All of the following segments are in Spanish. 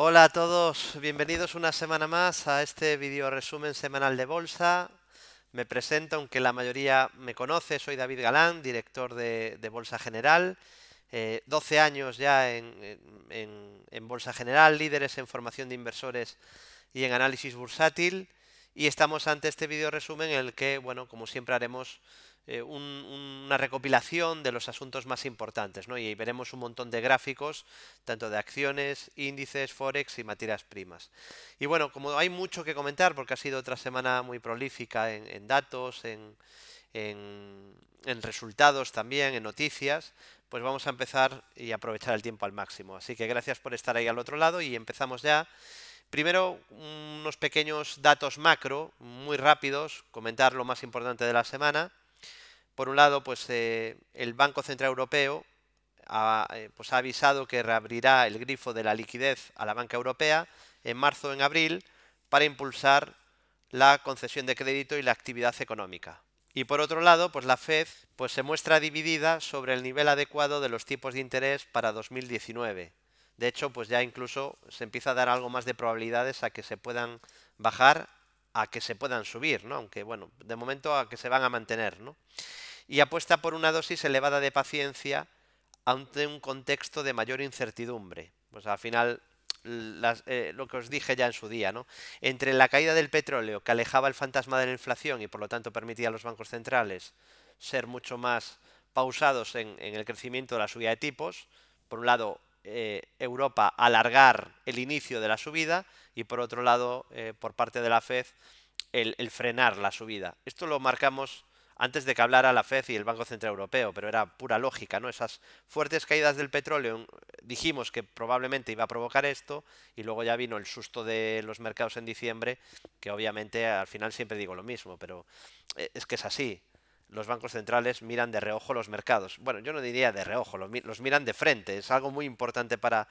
Hola a todos, bienvenidos una semana más a este vídeo resumen semanal de Bolsa. Me presento, aunque la mayoría me conoce, soy David Galán, director de, Bolsa General. 12 eh, años ya en, Bolsa General, líderes en formación de inversores y en análisis bursátil. Y estamos ante este video resumen en el que, bueno, como siempre haremos eh, una recopilación de los asuntos más importantes, Y veremos un montón de gráficos, tanto de acciones, índices, forex y materias primas. Y bueno, como hay mucho que comentar, porque ha sido otra semana muy prolífica en, datos, en, resultados también, en noticias, pues vamos a empezar y aprovechar el tiempo al máximo. Así que gracias por estar ahí al otro lado y empezamos ya. Primero, unos pequeños datos macro, muy rápidos, comentar lo más importante de la semana. Por un lado, pues eh, el Banco Central Europeo ha, eh, pues, ha avisado que reabrirá el grifo de la liquidez a la banca europea en marzo o en abril para impulsar la concesión de crédito y la actividad económica. Y por otro lado, pues la Fed pues se muestra dividida sobre el nivel adecuado de los tipos de interés para 2019. De hecho, pues ya incluso se empieza a dar algo más de probabilidades a que se puedan bajar, a que se puedan subir, ¿no? Aunque bueno, de momento a que se van a mantener, ¿no? y apuesta por una dosis elevada de paciencia ante un contexto de mayor incertidumbre. Pues al final eh, lo que os dije ya en su día, ¿no? Entre la caída del petróleo, que alejaba el fantasma de la inflación y por lo tanto permitía a los bancos centrales ser mucho más pausados en, el crecimiento de la subida de tipos, por un lado eh, Europa alargar el inicio de la subida y por otro lado eh, por parte de la Fed el frenar la subida. Esto lo marcamos antes de que hablara la FED y el Banco Central Europeo, pero era pura lógica, ¿no? Esas fuertes caídas del petróleo dijimos que probablemente iba a provocar esto y luego ya vino el susto de los mercados en diciembre, que obviamente al final siempre digo lo mismo, pero eh, es que es así. Los bancos centrales miran de reojo los mercados. Bueno, yo no diría de reojo, los miran de frente. Es algo muy importante para,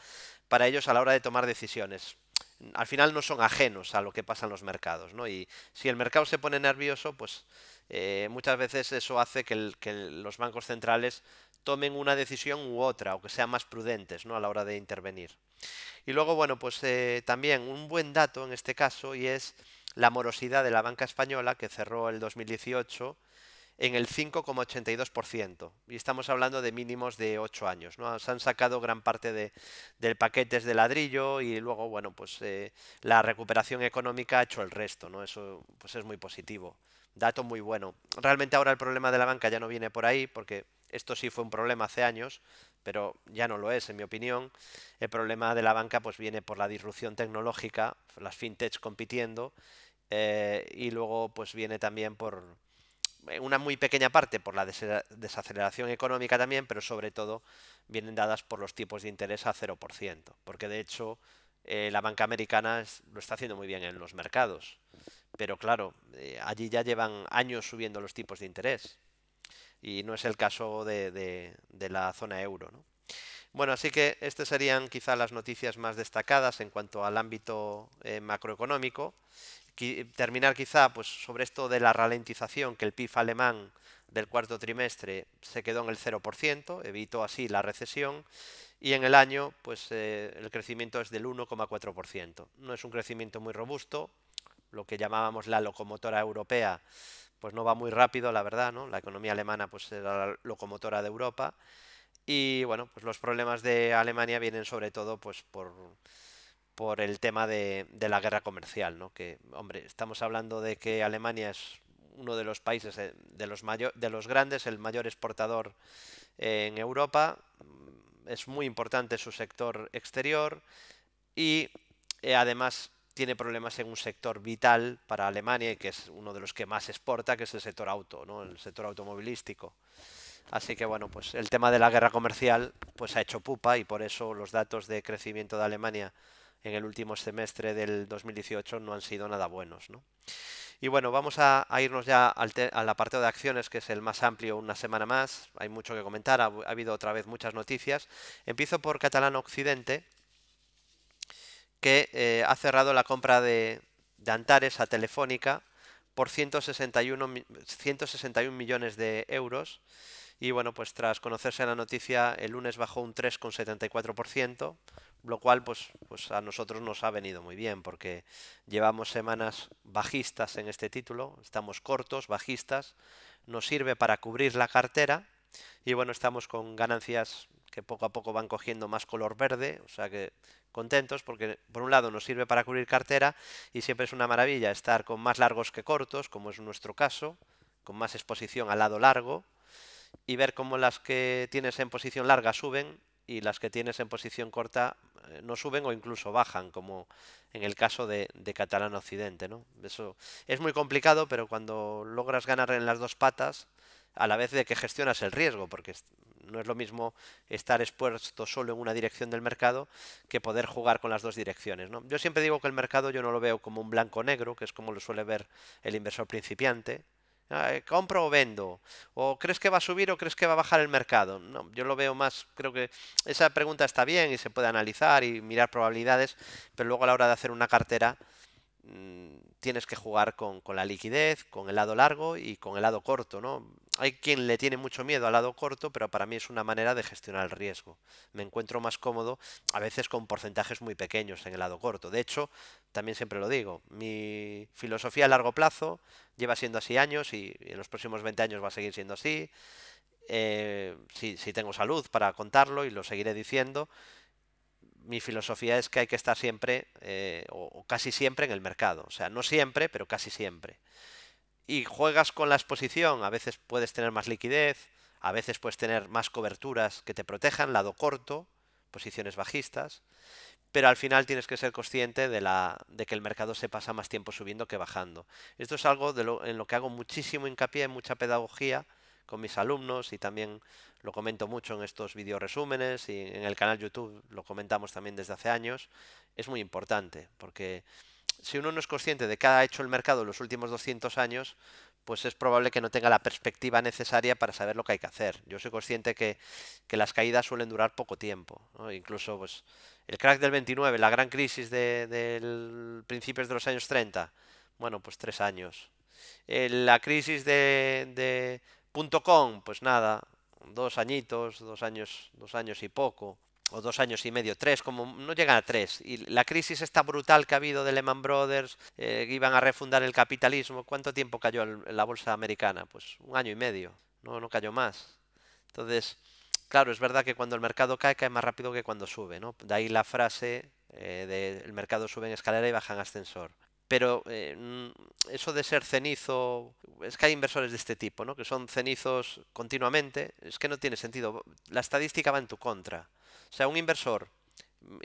para ellos a la hora de tomar decisiones al final no son ajenos a lo que pasan los mercados, ¿no? Y si el mercado se pone nervioso, pues eh, muchas veces eso hace que, los bancos centrales tomen una decisión u otra o que sean más prudentes a la hora de intervenir. Y luego, bueno, pues eh, también un buen dato en este caso y es la morosidad de la banca española que cerró el 2018 en el 5,82%. Y estamos hablando de mínimos de 8 años. ¿no? Se han sacado gran parte del paquete de ladrillo y luego, bueno, pues eh, la recuperación económica ha hecho el resto. ¿no? Eso pues es muy positivo. Dato muy bueno. Realmente ahora el problema de la banca ya no viene por ahí, porque esto sí fue un problema hace años, pero ya no lo es, en mi opinión. El problema de la banca pues viene por la disrupción tecnológica, las fintechs compitiendo, eh, y luego pues viene también por eh, una muy pequeña parte por la desaceleración económica también, pero sobre todo vienen dadas por los tipos de interés a 0%, porque de hecho eh, la banca americana lo está haciendo muy bien en los mercados. Pero claro, eh, allí ya llevan años subiendo los tipos de interés. Y no es el caso de, la zona euro. Bueno, así que estas serían quizá las noticias más destacadas en cuanto al ámbito eh, macroeconómico. terminar quizá pues, sobre esto de la ralentización que el PIB alemán del cuarto trimestre se quedó en el 0%, evitó así la recesión y en el año pues eh, el crecimiento es del 1,4%. No es un crecimiento muy robusto, lo que llamábamos la locomotora europea, pues no va muy rápido, la verdad, ¿no? La economía alemana pues era la locomotora de Europa y bueno, pues los problemas de Alemania vienen sobre todo pues por por el tema de, la guerra comercial, ¿no? Que hombre, estamos hablando de que Alemania es uno de los países eh, de, los de los grandes, el mayor exportador en Europa, es muy importante su sector exterior y eh, además tiene problemas en un sector vital para Alemania que es uno de los que más exporta, que es el sector auto, ¿no? el sector automovilístico. Así que bueno, pues el tema de la guerra comercial pues ha hecho pupa y por eso los datos de crecimiento de Alemania en el último semestre del 2018 no han sido nada buenos. Y bueno, vamos a, irnos ya al, la apartado de acciones, que es el más amplio una semana más. Hay mucho que comentar, ha habido otra vez muchas noticias. Empiezo por Catalán Occidente, que eh, ha cerrado la compra de, Antares a Telefónica por 161, 161 millones de euros. Y bueno, pues tras conocerse la noticia, el lunes bajó un 3,74%, lo cual pues, pues a nosotros nos ha venido muy bien, porque llevamos semanas bajistas en este título, estamos cortos, bajistas, nos sirve para cubrir la cartera y bueno, estamos con ganancias que poco a poco van cogiendo más color verde, o sea que contentos porque por un lado nos sirve para cubrir cartera y siempre es una maravilla estar con más largos que cortos, como es nuestro caso, con más exposición al lado largo y ver cómo las que tienes en posición larga suben y las que tienes en posición corta eh, no suben o incluso bajan, como en el caso de, Catalán Occidente. ¿no? Eso es muy complicado, pero cuando logras ganar en las dos patas, a la vez de que gestionas el riesgo, porque no es lo mismo estar expuesto solo en una dirección del mercado que poder jugar con las dos direcciones. ¿no? Yo siempre digo que el mercado yo no lo veo como un blanco-negro, que es como lo suele ver el inversor principiante. Ah, eh, ¿Compro o vendo? ¿O crees que va a subir o crees que va a bajar el mercado? No, yo lo veo más, creo que esa pregunta está bien y se puede analizar y mirar probabilidades, pero luego a la hora de hacer una cartera mm, tienes que jugar con, la liquidez, con el lado largo y con el lado corto, ¿no? Hay quien le tiene mucho miedo al lado corto, pero para mí es una manera de gestionar el riesgo. Me encuentro más cómodo a veces con porcentajes muy pequeños en el lado corto. De hecho, también siempre lo digo, mi filosofía a largo plazo lleva siendo así años y en los próximos 20 años va a seguir siendo así. Eh, si tengo salud para contarlo y lo seguiré diciendo, mi filosofía es que hay que estar siempre eh, o, casi siempre en el mercado. O sea, no siempre, pero casi siempre. Y juegas con la exposición, a veces puedes tener más liquidez, a veces puedes tener más coberturas que te protejan, lado corto, posiciones bajistas, pero al final tienes que ser consciente de, la, de que el mercado se pasa más tiempo subiendo que bajando. Esto es algo de lo, en lo que hago muchísimo hincapié, mucha pedagogía, con mis alumnos y también lo comento mucho en estos video resúmenes y en el canal YouTube lo comentamos también desde hace años, es muy importante porque si uno no es consciente de qué ha hecho el mercado en los últimos 200 años, pues es probable que no tenga la perspectiva necesaria para saber lo que hay que hacer. Yo soy consciente que, las caídas suelen durar poco tiempo. Incluso pues, el crack del 29, la gran crisis de, principios de los años 30, bueno, pues tres años. Eh, la crisis de, .com, pues nada, dos añitos, dos años, dos años y poco, o dos años y medio, tres, como no llegan a tres. Y la crisis está brutal que ha habido de Lehman Brothers, eh, que iban a refundar el capitalismo. ¿Cuánto tiempo cayó la bolsa americana? Pues un año y medio, no, no cayó más. Entonces, claro, es verdad que cuando el mercado cae, cae más rápido que cuando sube, ¿no? De ahí la frase del eh, de el mercado sube en escalera y baja en ascensor pero eh, eso de ser cenizo, es que hay inversores de este tipo, ¿no? que son cenizos continuamente, es que no tiene sentido. La estadística va en tu contra. O sea, un inversor,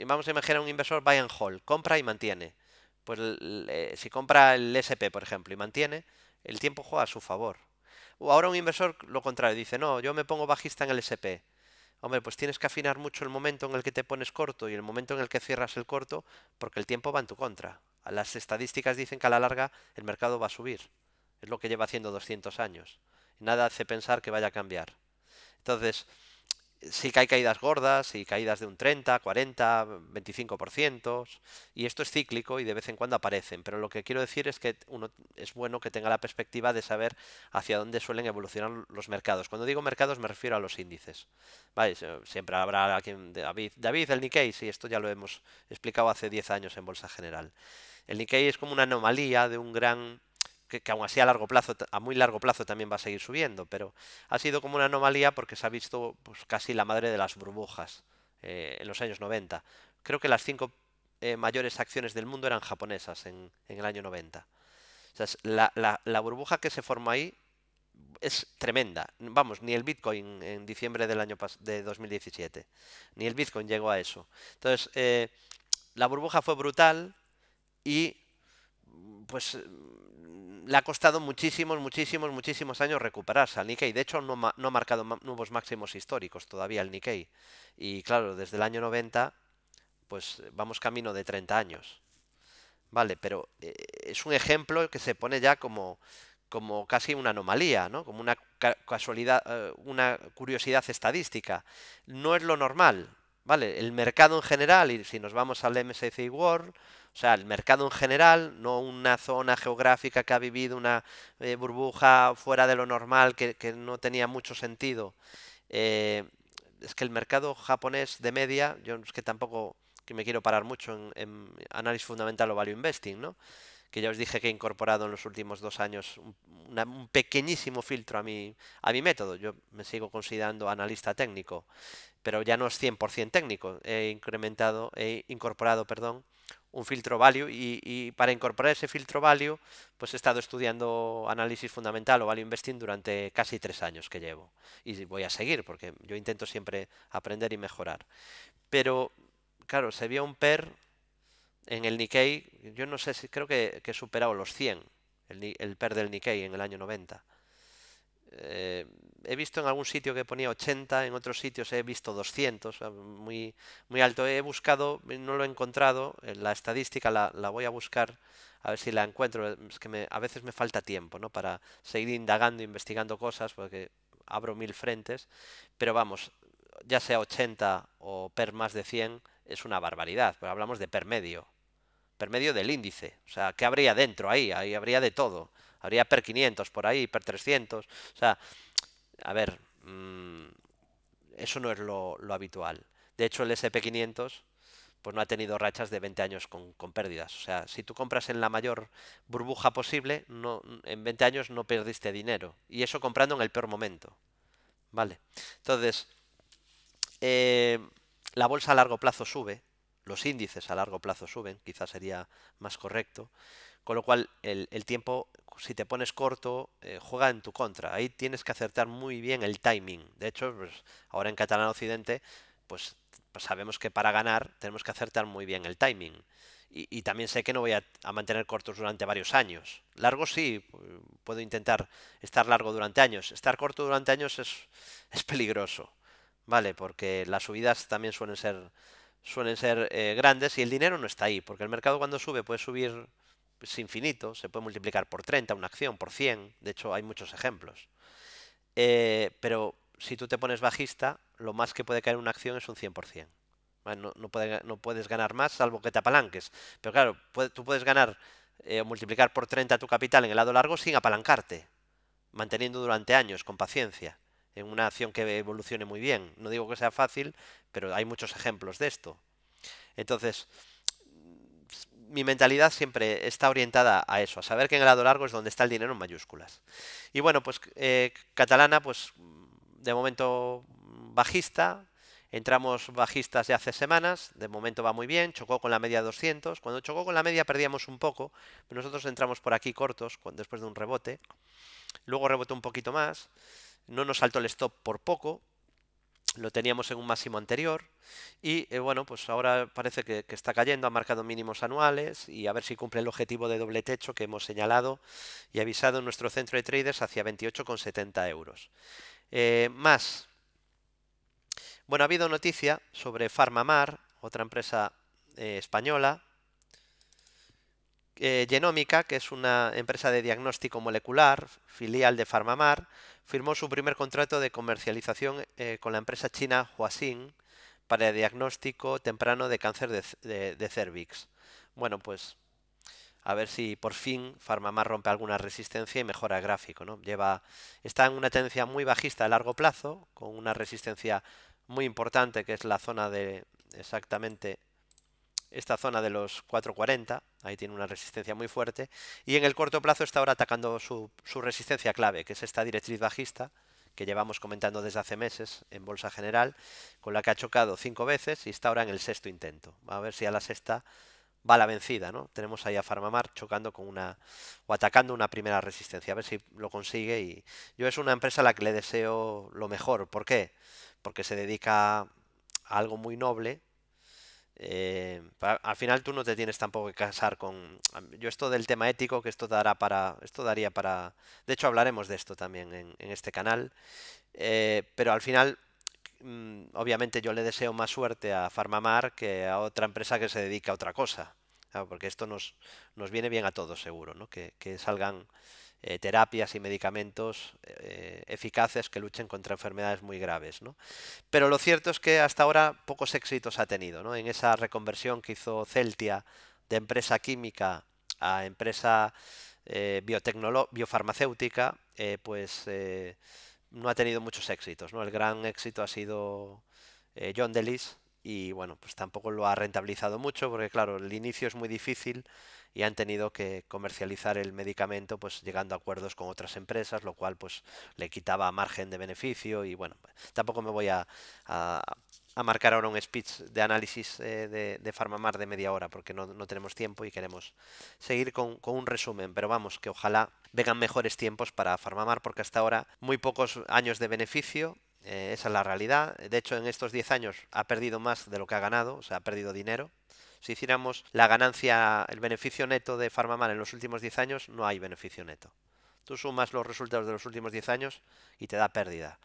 vamos a imaginar a un inversor buy and hold, compra y mantiene. Pues eh, si compra el SP, por ejemplo, y mantiene, el tiempo juega a su favor. O ahora un inversor lo contrario, dice, no, yo me pongo bajista en el SP. Hombre, pues tienes que afinar mucho el momento en el que te pones corto y el momento en el que cierras el corto, porque el tiempo va en tu contra. Las estadísticas dicen que a la larga el mercado va a subir. Es lo que lleva haciendo 200 años. Nada hace pensar que vaya a cambiar. Entonces, sí que hay caídas gordas y caídas de un 30, 40, 25%, y esto es cíclico y de vez en cuando aparecen, pero lo que quiero decir es que uno es bueno que tenga la perspectiva de saber hacia dónde suelen evolucionar los mercados. Cuando digo mercados me refiero a los índices. Siempre habrá alguien, David, David, el Nikkei, sí, esto ya lo hemos explicado hace 10 años en Bolsa General. El Nikkei es como una anomalía de un gran que, aún así a largo plazo, a muy largo plazo también va a seguir subiendo, pero ha sido como una anomalía porque se ha visto pues, casi la madre de las burbujas eh, en los años 90. Creo que las cinco eh, mayores acciones del mundo eran japonesas en, el año 90. O sea, la, burbuja que se formó ahí es tremenda. Vamos, ni el Bitcoin en diciembre del año de 2017, ni el Bitcoin llegó a eso. Entonces, eh, la burbuja fue brutal, y pues mm, le ha costado muchísimos, muchísimos, muchísimos años recuperarse al Nikkei. De hecho, no, ha marcado nuevos máximos históricos todavía el Nikkei. Y claro, desde el año 90, pues vamos camino de 30 años. Vale, pero eh, es un ejemplo que se pone ya como, como casi una anomalía, ¿no? Como una casualidad, eh, una curiosidad estadística. No es lo normal, ¿vale? El mercado en general, y si nos vamos al MSCI World, o sea, el mercado en general, no una zona geográfica que ha vivido una eh, burbuja fuera de lo normal que, no tenía mucho sentido. Eh, es que el mercado japonés de media, yo es que tampoco que me quiero parar mucho en, análisis fundamental o value investing, ¿no? que ya os dije que he incorporado en los últimos dos años un, un pequeñísimo filtro a mi, a mi método. Yo me sigo considerando analista técnico, pero ya no es 100% técnico. He incrementado, he incorporado, perdón, un filtro value y, para incorporar ese filtro value pues he estado estudiando análisis fundamental o value investing durante casi tres años que llevo y voy a seguir porque yo intento siempre aprender y mejorar pero claro se vio un PER en el Nikkei yo no sé si creo que, he superado los 100 el, PER del Nikkei en el año 90 he visto en algún sitio que ponía 80, en otros sitios he visto 200, muy, muy alto. He buscado, no lo he encontrado, eh, la estadística la, voy a buscar a ver si la encuentro. Es que a veces me falta tiempo ¿no? para seguir indagando, investigando cosas, porque abro mil frentes. Pero vamos, ya sea 80 o per más de 100, es una barbaridad, pero pues hablamos de per medio. Per medio del índice. O sea, ¿qué habría dentro ahí? Ahí habría de todo. Habría per 500 por ahí, per 300. O sea, a ver, mm, eso no es lo, habitual. De hecho, el SP500 pues no ha tenido rachas de 20 años con, con, pérdidas. O sea, si tú compras en la mayor burbuja posible, no, en 20 años no perdiste dinero. Y eso comprando en el peor momento. ¿Vale? Entonces, eh, la bolsa a largo plazo sube, los índices a largo plazo suben, quizás sería más correcto. Con lo cual el, tiempo, si te pones corto, eh, juega en tu contra. Ahí tienes que acertar muy bien el timing. De hecho, pues, ahora en Catalán Occidente, pues, pues, sabemos que para ganar tenemos que acertar muy bien el timing. Y, también sé que no voy a, mantener cortos durante varios años. largo sí, puedo intentar estar largo durante años. Estar corto durante años es, es peligroso. ¿vale? Porque las subidas también suelen ser, suelen ser eh, grandes y el dinero no está ahí, porque el mercado cuando sube puede subir es infinito, se puede multiplicar por 30 una acción, por 100, de hecho hay muchos ejemplos. Eh, pero si tú te pones bajista, lo más que puede caer una acción es un 100%. No, no, no puedes ganar más salvo que te apalanques. Pero claro, tú puedes ganar eh, o multiplicar por 30 tu capital en el lado largo sin apalancarte, manteniendo durante años, con paciencia, en una acción que evolucione muy bien. No digo que sea fácil, pero hay muchos ejemplos de esto. Entonces, mi mentalidad siempre está orientada a eso, a saber que en el lado largo es donde está el dinero en mayúsculas. Y bueno, pues eh, catalana, pues de momento bajista, entramos bajistas ya hace semanas, de momento va muy bien, chocó con la media 200, cuando chocó con la media perdíamos un poco, nosotros entramos por aquí cortos después de un rebote, luego rebotó un poquito más, no nos saltó el stop por poco, lo teníamos en un máximo anterior y eh, bueno, pues ahora parece que, está cayendo, ha marcado mínimos anuales y a ver si cumple el objetivo de doble techo que hemos señalado y avisado en nuestro centro de traders hacia 28,70 euros. Eh, más, bueno, ha habido noticia sobre Farmamar, otra empresa eh, española, eh, Genómica, que es una empresa de diagnóstico molecular, filial de Farmamar, firmó su primer contrato de comercialización eh, con la empresa china Huaxin para el diagnóstico temprano de cáncer de, cervix. Bueno, pues a ver si por fin Farmamar rompe alguna resistencia y mejora el gráfico. ¿no? Lleva, está en una tendencia muy bajista a largo plazo, con una resistencia muy importante que es la zona de exactamente esta zona de los 440, ahí tiene una resistencia muy fuerte, y en el corto plazo está ahora atacando su, resistencia clave, que es esta directriz bajista, que llevamos comentando desde hace meses en Bolsa General, con la que ha chocado cinco veces y está ahora en el sexto intento. A ver si a la sexta va la vencida, ¿no? Tenemos ahí a Farmamar chocando con una o atacando una primera resistencia, a ver si lo consigue y yo es una empresa a la que le deseo lo mejor, ¿por qué? Porque se dedica a algo muy noble eh, al final tú no te tienes tampoco que casar con... Yo esto del tema ético, que esto dará para... Esto daría para... De hecho hablaremos de esto también en, este canal. Eh, pero al final, mm, obviamente yo le deseo más suerte a Farmamar que a otra empresa que se dedica a otra cosa. porque esto nos, nos viene bien a todos seguro, ¿no? Que, que salgan eh, terapias y medicamentos eh, eficaces que luchen contra enfermedades muy graves. ¿no? Pero lo cierto es que hasta ahora pocos éxitos ha tenido. ¿no? En esa reconversión que hizo Celtia de empresa química a empresa eh, biotecnológica, biofarmacéutica, pues no ha tenido muchos éxitos. ¿no? El gran éxito ha sido John Delis y bueno, pues tampoco lo ha rentabilizado mucho porque claro, el inicio es muy difícil y han tenido que comercializar el medicamento pues llegando a acuerdos con otras empresas, lo cual pues le quitaba margen de beneficio y bueno, tampoco me voy a, marcar ahora un speech de análisis eh, de, de de media hora porque no, tenemos tiempo y queremos seguir con, un resumen, pero vamos, que ojalá vengan mejores tiempos para Farmamar porque hasta ahora muy pocos años de beneficio, eh, esa es la realidad. De hecho, en estos 10 años ha perdido más de lo que ha ganado, o sea, ha perdido dinero. Si hiciéramos la ganancia, el beneficio neto de Farmamar en los últimos 10 años, no hay beneficio neto. Tú sumas los resultados de los últimos 10 años y te da pérdida.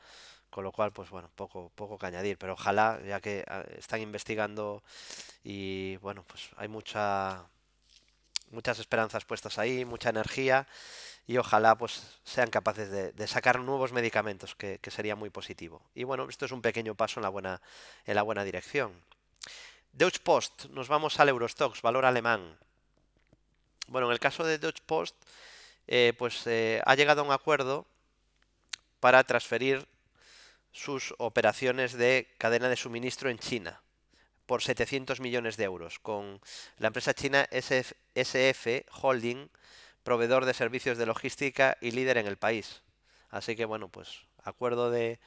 Con lo cual, pues bueno, poco, poco que añadir, pero ojalá, ya que ah, están investigando y bueno, pues hay mucha, muchas esperanzas puestas ahí, mucha energía y ojalá pues sean capaces de, sacar nuevos medicamentos, que, sería muy positivo. Y bueno, esto es un pequeño paso en la buena, en la buena dirección. Deutsche Post, nos vamos al Eurostox, valor alemán. Bueno, en el caso de Deutsche Post, eh, pues eh, ha llegado a un acuerdo para transferir sus operaciones de cadena de suministro en China por 700 millones de euros con la empresa china SF, SF Holding, proveedor de servicios de logística y líder en el país. Así que bueno, pues acuerdo de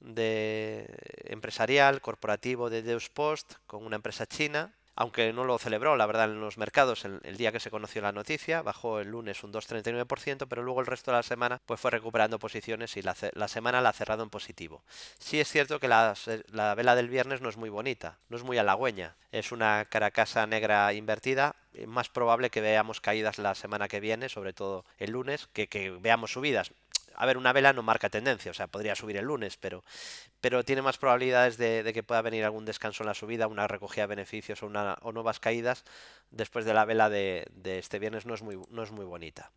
de empresarial, corporativo de Deus Post con una empresa china, aunque no lo celebró, la verdad, en los mercados el, el día que se conoció la noticia, bajó el lunes un 2,39%, pero luego el resto de la semana pues fue recuperando posiciones y la, semana la ha cerrado en positivo. Sí es cierto que la, la vela del viernes no es muy bonita, no es muy halagüeña, es una caracasa negra invertida, más probable que veamos caídas la semana que viene, sobre todo el lunes, que, que veamos subidas a ver, una vela no marca tendencia, o sea, podría subir el lunes, pero, pero tiene más probabilidades de, que pueda venir algún descanso en la subida, una recogida de beneficios o, nuevas caídas después de la vela de, este viernes no es, muy, no es muy bonita.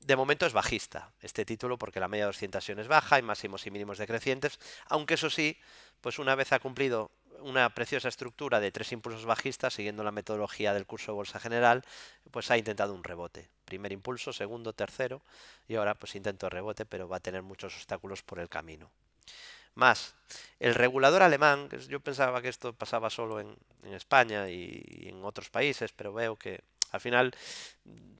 De momento es bajista este título porque la media de 200 es baja, hay máximos y mínimos decrecientes, aunque eso sí, pues una vez ha cumplido una preciosa estructura de tres impulsos bajistas siguiendo la metodología del curso de bolsa general, pues ha intentado un rebote. Primer impulso, segundo, tercero y ahora pues intento rebote, pero va a tener muchos obstáculos por el camino. Más, el regulador alemán, yo pensaba que esto pasaba solo en, España y en otros países, pero veo que al final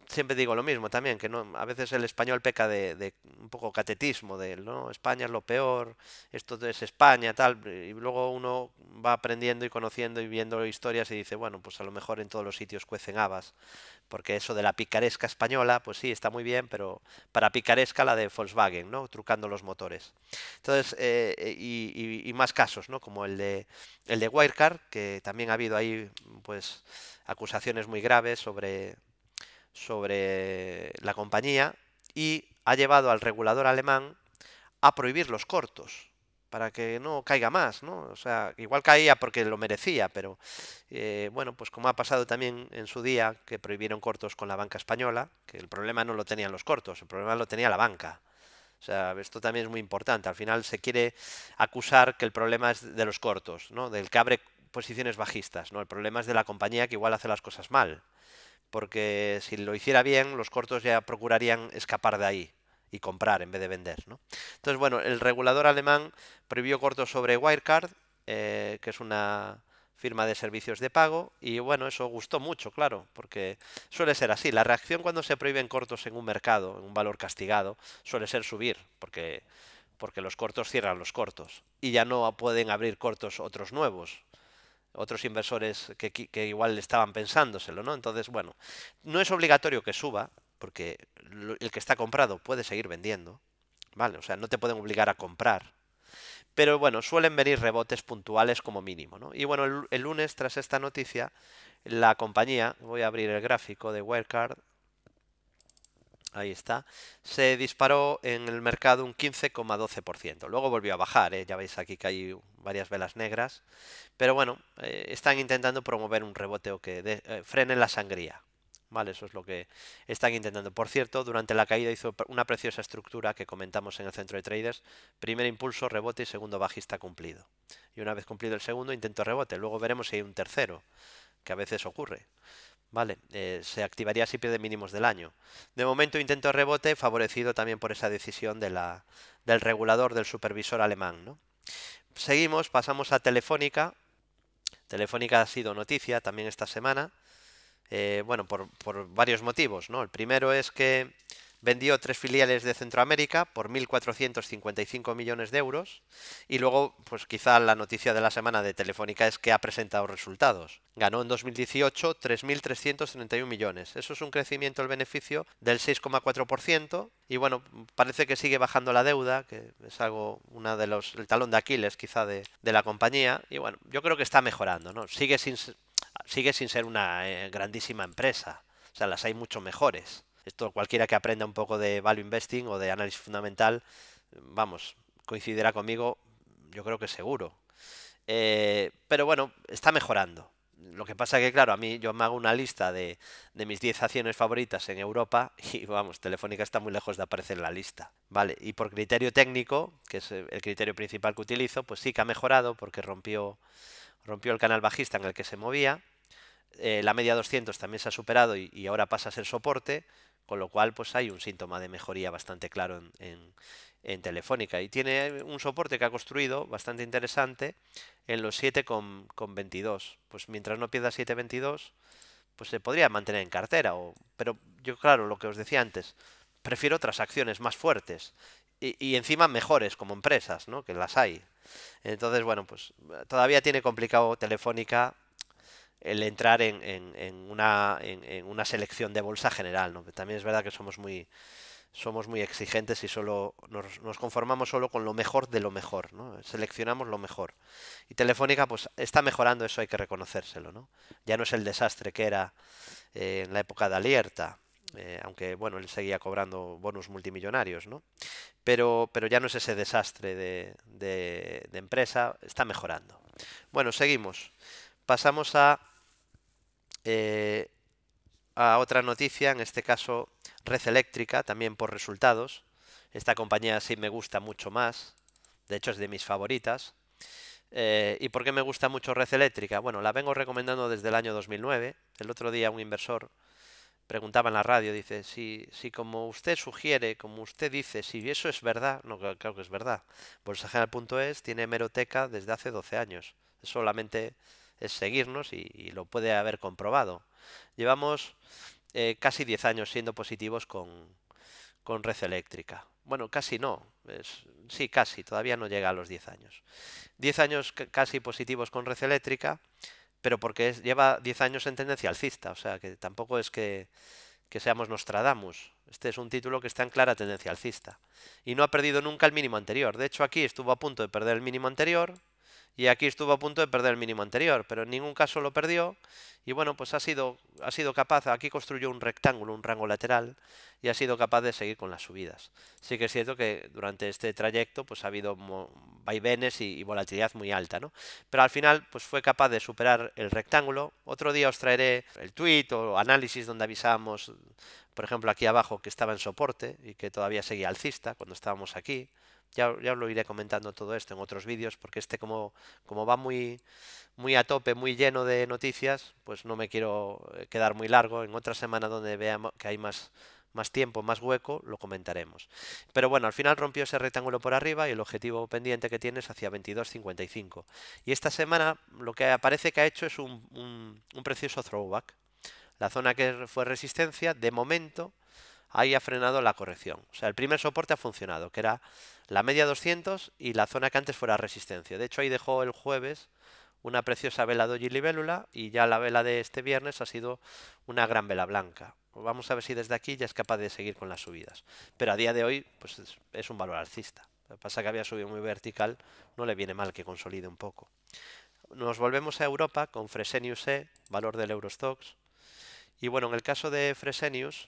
siempre digo lo mismo también, que no, a veces el español peca de, un poco catetismo, de no, España es lo peor, esto es España, tal, y luego uno va aprendiendo y conociendo y viendo historias y dice, bueno, pues a lo mejor en todos los sitios cuecen habas, porque eso de la picaresca española, pues sí, está muy bien, pero para picaresca la de Volkswagen, ¿no? Trucando los motores. Entonces, eh, eh, y, y, más casos, ¿no? Como el de el de Wirecard, que también ha habido ahí pues acusaciones muy graves sobre, sobre la compañía y ha llevado al regulador alemán a prohibir los cortos para que no caiga más, ¿no? O sea, igual caía porque lo merecía, pero eh, bueno, pues como ha pasado también en su día que prohibieron cortos con la banca española, que el problema no lo tenían los cortos, el problema lo tenía la banca esto también es muy importante. Al final se quiere acusar que el problema es de los cortos, ¿no? Del que abre posiciones bajistas, ¿no? El problema es de la compañía que igual hace las cosas mal. Porque si lo hiciera bien, los cortos ya procurarían escapar de ahí y comprar en vez de vender, Entonces, bueno, el regulador alemán prohibió cortos sobre Wirecard, eh, que es una firma de servicios de pago y bueno, eso gustó mucho, claro, porque suele ser así. La reacción cuando se prohíben cortos en un mercado, en un valor castigado, suele ser subir, porque, porque los cortos cierran los cortos y ya no pueden abrir cortos otros nuevos otros inversores que, que igual estaban pensándoselo, ¿no? Entonces, bueno, no es obligatorio que suba, porque el que está comprado puede seguir vendiendo, ¿vale? O sea, no te pueden obligar a comprar, pero bueno, suelen venir rebotes puntuales como mínimo. ¿no? Y bueno, el, lunes tras esta noticia, la compañía, voy a abrir el gráfico de Wirecard, ahí está, se disparó en el mercado un 15,12%. Luego volvió a bajar, ¿eh? ya veis aquí que hay varias velas negras, pero bueno, eh, están intentando promover un rebote o que eh, frenen la sangría, eso es lo que están intentando. Por cierto, durante la caída hizo una preciosa estructura que comentamos en el centro de traders. Primer impulso, rebote y segundo bajista cumplido. Y una vez cumplido el segundo, intento rebote. Luego veremos si hay un tercero, que a veces ocurre. ¿Vale? Eh, se activaría si pierde mínimos del año. De momento intento rebote, favorecido también por esa decisión de la, del regulador, del supervisor alemán. Seguimos, pasamos a Telefónica. Telefónica ha sido noticia también esta semana. Eh, bueno, por, varios motivos, ¿no? El primero es que vendió tres filiales de Centroamérica por 1.455 millones de euros y luego, pues quizá la noticia de la semana de Telefónica es que ha presentado resultados. Ganó en 2018 3.331 millones. Eso es un crecimiento del beneficio del 6,4% y bueno, parece que sigue bajando la deuda, que es algo, una de los, el talón de Aquiles quizá de, de la compañía y bueno, yo creo que está mejorando, ¿no? Sigue sin sigue sin ser una eh, grandísima empresa. O sea, las hay mucho mejores. Esto cualquiera que aprenda un poco de value investing o de análisis fundamental, vamos, coincidirá conmigo, yo creo que seguro. Eh, pero bueno, está mejorando. Lo que pasa que, claro, a mí yo me hago una lista de, mis 10 acciones favoritas en Europa y, vamos, Telefónica está muy lejos de aparecer en la lista. Vale, y por criterio técnico, que es eh, el criterio principal que utilizo, pues sí que ha mejorado porque rompió, rompió el canal bajista en el que se movía. Eh, la media 200 también se ha superado y, ahora pasa a ser soporte, con lo cual pues hay un síntoma de mejoría bastante claro en, en Telefónica. Y tiene un soporte que ha construido bastante interesante en los 7,22. Pues mientras no pierda 7,22, pues se podría mantener en cartera. O... Pero yo, claro, lo que os decía antes, prefiero otras acciones más fuertes y, y, encima mejores como empresas, ¿no? Que las hay. Entonces, bueno, pues todavía tiene complicado Telefónica el entrar en, en, en, una, en una, selección de bolsa general, ¿no? También es verdad que somos muy somos muy exigentes y solo nos, conformamos solo con lo mejor de lo mejor, ¿no? Seleccionamos lo mejor. Y Telefónica, pues, está mejorando eso, hay que reconocérselo, ¿no? Ya no es el desastre que era eh, en la época de alerta, eh, aunque, bueno, él seguía cobrando bonos multimillonarios, ¿no? Pero, pero ya no es ese desastre de, empresa, está mejorando. Bueno, seguimos. Pasamos a... Eh, a otra noticia, en este caso Red Eléctrica, también por resultados. Esta compañía sí me gusta mucho más. De hecho, es de mis favoritas. Eh, ¿Y por qué me gusta mucho Red Eléctrica? Bueno, la vengo recomendando desde el año 2009. El otro día un inversor preguntaba en la radio, dice, si, como usted sugiere, como usted dice, si eso es verdad, no, creo que es verdad. Bolsageneral.es tiene hemeroteca desde hace 12 años. Solamente es seguirnos y lo puede haber comprobado. Llevamos eh, casi 10 años siendo positivos con, con red eléctrica. Bueno, casi no. Es, sí, casi. Todavía no llega a los 10 años. 10 años casi positivos con red eléctrica, pero porque lleva 10 años en tendencia alcista. O sea, que tampoco es que, que, seamos Nostradamus. Este es un título que está en clara tendencia alcista. Y no ha perdido nunca el mínimo anterior. De hecho, aquí estuvo a punto de perder el mínimo anterior y aquí estuvo a punto de perder el mínimo anterior, pero en ningún caso lo perdió y bueno, pues ha sido, ha sido capaz, aquí construyó un rectángulo, un rango lateral y ha sido capaz de seguir con las subidas. Sí que es cierto que durante este trayecto pues ha habido vaivenes y, y, volatilidad muy alta, ¿no? Pero al final pues fue capaz de superar el rectángulo. Otro día os traeré el tweet o análisis donde avisábamos, por ejemplo, aquí abajo que estaba en soporte y que todavía seguía alcista cuando estábamos aquí. Ya, ya os lo iré comentando todo esto en otros vídeos, porque este como, como va muy, muy a tope, muy lleno de noticias, pues no me quiero eh, quedar muy largo. En otra semana donde veamos que hay más, más tiempo, más hueco, lo comentaremos. Pero bueno, al final rompió ese rectángulo por arriba y el objetivo pendiente que tiene es hacia 22.55. Y esta semana lo que parece que ha hecho es un precioso throwback. La zona que fue resistencia, de momento, ahí ha frenado la corrección. O sea, el primer soporte ha funcionado, que era la media 200 y la zona que antes fuera resistencia. De hecho, ahí dejó el jueves una preciosa vela doji libélula y ya la vela de este viernes ha sido una gran vela blanca. Vamos a ver si desde aquí ya es capaz de seguir con las subidas. Pero a día de hoy pues es, un valor alcista. Lo que pasa que había subido muy vertical, no le viene mal que consolide un poco. Nos volvemos a Europa con Fresenius E, valor del Eurostox. Y bueno, en el caso de Fresenius,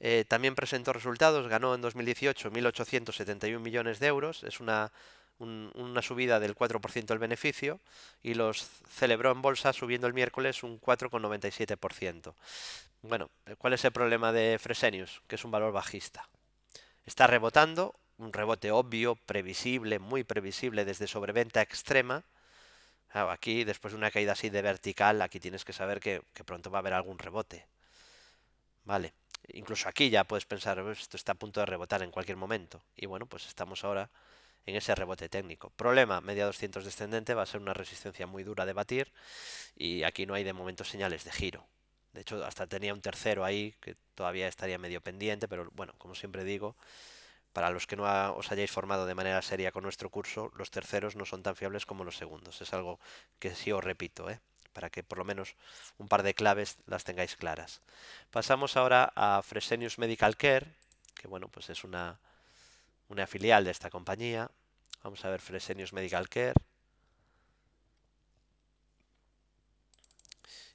eh, también presentó resultados, ganó en 2018 1.871 millones de euros, es una, una subida del 4% el beneficio y los celebró en bolsa subiendo el miércoles un 4,97%. Bueno, ¿cuál es el problema de Fresenius? Que es un valor bajista. Está rebotando, un rebote obvio, previsible, muy previsible desde sobreventa extrema. Ah, aquí, después de una caída así de vertical, aquí tienes que saber que pronto va a haber algún rebote. Vale incluso aquí ya puedes pensar, esto está a punto de rebotar en cualquier momento. Y bueno, pues estamos ahora en ese rebote técnico. Problema, media 200 descendente, va a ser una resistencia muy dura de batir y aquí no hay de momento señales de giro. De hecho, hasta tenía un tercero ahí que todavía estaría medio pendiente, pero bueno, como siempre digo, para los que no os hayáis formado de manera seria con nuestro curso, los terceros no son tan fiables como los segundos. Es algo que sí os repito, ¿eh? para que por lo menos un par de claves las tengáis claras. Pasamos ahora a Fresenius Medical Care, que bueno, pues es una, una filial de esta compañía. Vamos a ver Fresenius Medical Care.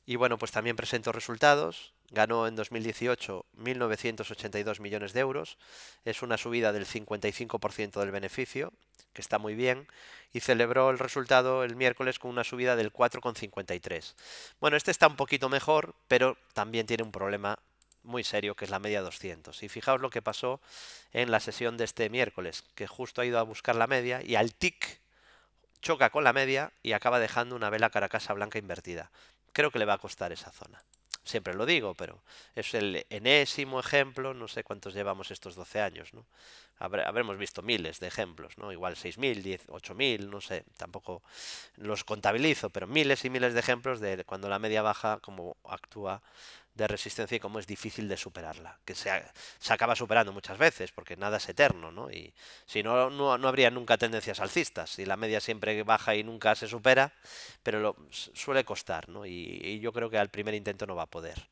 Y bueno, pues también presento resultados ganó en 2018 1.982 millones de euros, es una subida del 55% del beneficio, que está muy bien, y celebró el resultado el miércoles con una subida del 4,53. Bueno, este está un poquito mejor, pero también tiene un problema muy serio que es la media 200. Y fijaos lo que pasó en la sesión de este miércoles, que justo ha ido a buscar la media y al tic choca con la media y acaba dejando una vela caracasa blanca invertida. Creo que le va a costar esa zona siempre lo digo, pero es el enésimo ejemplo, no sé cuántos llevamos estos 12 años, ¿no? habremos visto miles de ejemplos, ¿no? Igual 6.000, 8.000, no sé, tampoco los contabilizo, pero miles y miles de ejemplos de cuando la media baja, como actúa de resistencia y cómo es difícil de superarla, que se, se acaba superando muchas veces, porque nada es eterno, ¿no? Y si no, no, habría nunca tendencias alcistas, y la media siempre baja y nunca se supera, pero lo, suele costar, ¿no? Y, y yo creo que al primer intento no va a poder.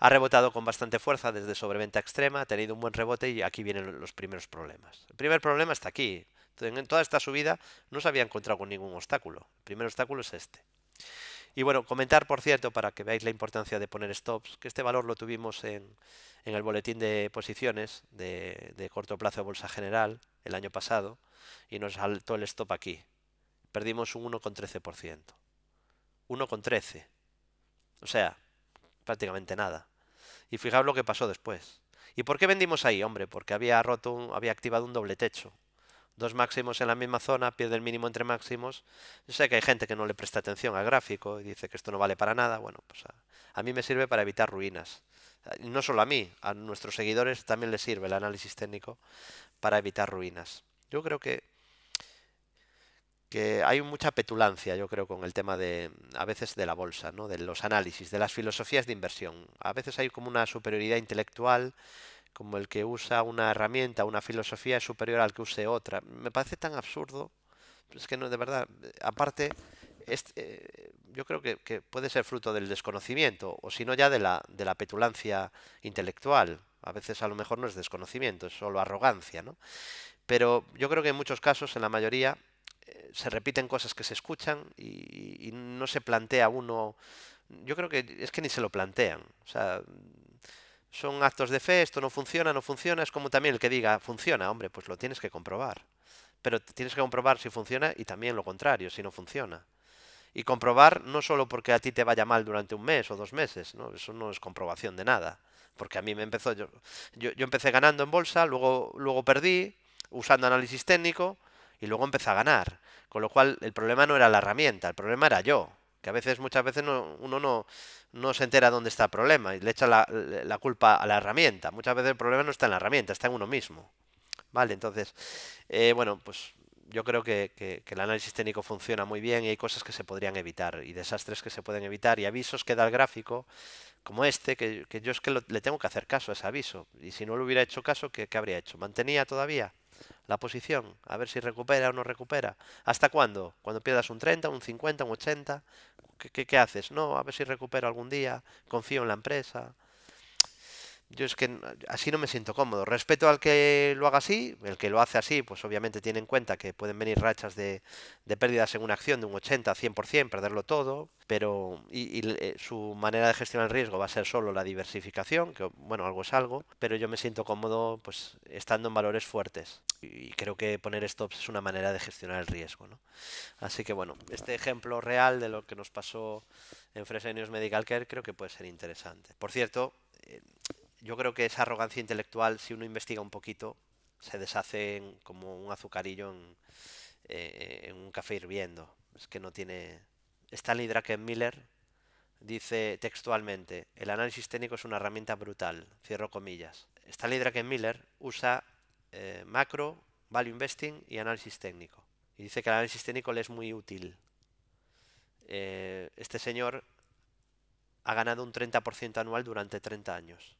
Ha rebotado con bastante fuerza desde sobreventa extrema, ha tenido un buen rebote y aquí vienen los primeros problemas. El primer problema está aquí. En toda esta subida no se había encontrado con ningún obstáculo. El primer obstáculo es este. Y bueno, comentar, por cierto, para que veáis la importancia de poner stops, que este valor lo tuvimos en, el boletín de posiciones de, corto plazo de Bolsa General el año pasado y nos saltó el stop aquí. Perdimos un 1,13%. 1,13. O sea, prácticamente nada. Y fijaos lo que pasó después. ¿Y por qué vendimos ahí? Hombre, porque había roto, había activado un doble techo dos máximos en la misma zona, pierde el mínimo entre máximos. Yo sé que hay gente que no le presta atención al gráfico y dice que esto no vale para nada. Bueno, pues a, mí me sirve para evitar ruinas. No solo a mí, a nuestros seguidores también les sirve el análisis técnico para evitar ruinas. Yo creo que, que hay mucha petulancia, yo creo, con el tema de, a veces, de la bolsa, ¿no? de los análisis, de las filosofías de inversión. A veces hay como una superioridad intelectual como el que usa una herramienta, una filosofía es superior al que use otra. Me parece tan absurdo. Es que no, de verdad. Aparte, este, yo creo que, puede ser fruto del desconocimiento, o si no ya de la, de la petulancia intelectual. A veces a lo mejor no es desconocimiento, es solo arrogancia, ¿no? Pero yo creo que en muchos casos, en la mayoría, eh, se repiten cosas que se escuchan y, y no se plantea uno... Yo creo que es que ni se lo plantean. O sea, son actos de fe, esto no funciona, no funciona, es como también el que diga, funciona, hombre, pues lo tienes que comprobar. Pero tienes que comprobar si funciona y también lo contrario, si no funciona. Y comprobar no solo porque a ti te vaya mal durante un mes o dos meses, ¿no? eso no es comprobación de nada. Porque a mí me empezó, yo, yo, empecé ganando en bolsa, luego, luego perdí usando análisis técnico y luego empecé a ganar. Con lo cual el problema no era la herramienta, el problema era yo que a veces, muchas veces uno no, no, se entera dónde está el problema y le echa la, culpa a la herramienta. Muchas veces el problema no está en la herramienta, está en uno mismo. Vale, entonces, eh, bueno, pues yo creo que, que, el análisis técnico funciona muy bien y hay cosas que se podrían evitar y desastres que se pueden evitar y avisos que da el gráfico como este, que, yo es que le tengo que hacer caso a ese aviso. Y si no le hubiera hecho caso, ¿qué, habría hecho? ¿Mantenía todavía la posición? A ver si recupera o no recupera. ¿Hasta cuándo? ¿Cuando pierdas un 30, un 50, un 80? ¿Qué, qué haces? No, a ver si recupero algún día. Confío en la empresa yo es que así no me siento cómodo. Respeto al que lo haga así, el que lo hace así, pues obviamente tiene en cuenta que pueden venir rachas de, pérdidas en una acción de un 80, 100%, perderlo todo, pero y, eh, su manera de gestionar el riesgo va a ser solo la diversificación, que bueno, algo es algo, pero yo me siento cómodo pues estando en valores fuertes. Y creo que poner stops es una manera de gestionar el riesgo, ¿no? Así que bueno, este ejemplo real de lo que nos pasó en Fresenius Medical Care creo que puede ser interesante. Por cierto, eh, yo creo que esa arrogancia intelectual, si uno investiga un poquito, se deshace como un azucarillo eh, en, un café hirviendo. Es que no tiene... Stanley miller dice textualmente, el análisis técnico es una herramienta brutal, cierro comillas. Stanley Miller usa eh, macro, value investing y análisis técnico. Y dice que el análisis técnico le es muy útil. Eh, este señor ha ganado un 30% anual durante 30 años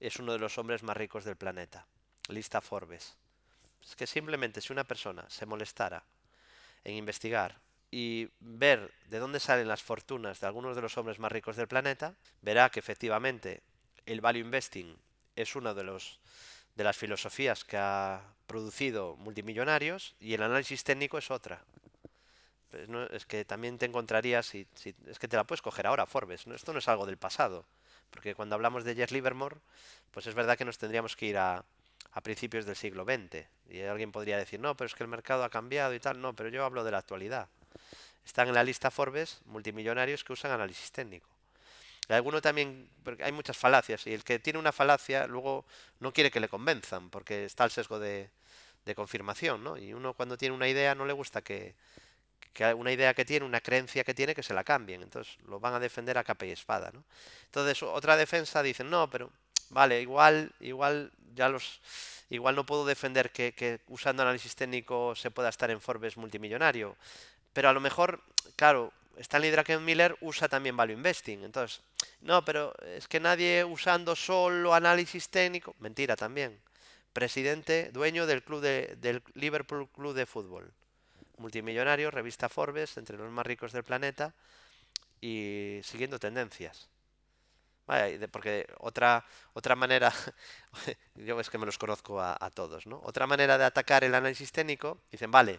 es uno de los hombres más ricos del planeta. Lista Forbes. Es que simplemente si una persona se molestara en investigar y ver de dónde salen las fortunas de algunos de los hombres más ricos del planeta, verá que efectivamente el value investing es una de, los, de las filosofías que ha producido multimillonarios y el análisis técnico es otra. Pues es que también te encontrarías, si, es que te la puedes coger ahora, Forbes, esto no es algo del pasado. Porque cuando hablamos de Jess Livermore, pues es verdad que nos tendríamos que ir a, principios del siglo XX. Y alguien podría decir, no, pero es que el mercado ha cambiado y tal. No, pero yo hablo de la actualidad. Están en la lista Forbes multimillonarios que usan análisis técnico. alguno también, porque hay muchas falacias, y el que tiene una falacia luego no quiere que le convenzan, porque está el sesgo de, de confirmación, ¿no? Y uno cuando tiene una idea no le gusta que, que una idea que tiene, una creencia que tiene, que se la cambien. Entonces lo van a defender a capa y espada. ¿no? Entonces otra defensa dicen, no, pero vale, igual, igual ya los... Igual no puedo defender que, usando análisis técnico se pueda estar en Forbes multimillonario. Pero a lo mejor, claro, Stanley Miller usa también Value Investing. Entonces, no, pero es que nadie usando solo análisis técnico. Mentira también. Presidente, dueño del club del Liverpool Club de Fútbol multimillonario, revista Forbes, entre los más ricos del planeta y siguiendo tendencias. porque otra, otra manera, yo es que me los conozco a, todos, ¿no? Otra manera de atacar el análisis técnico, dicen, vale,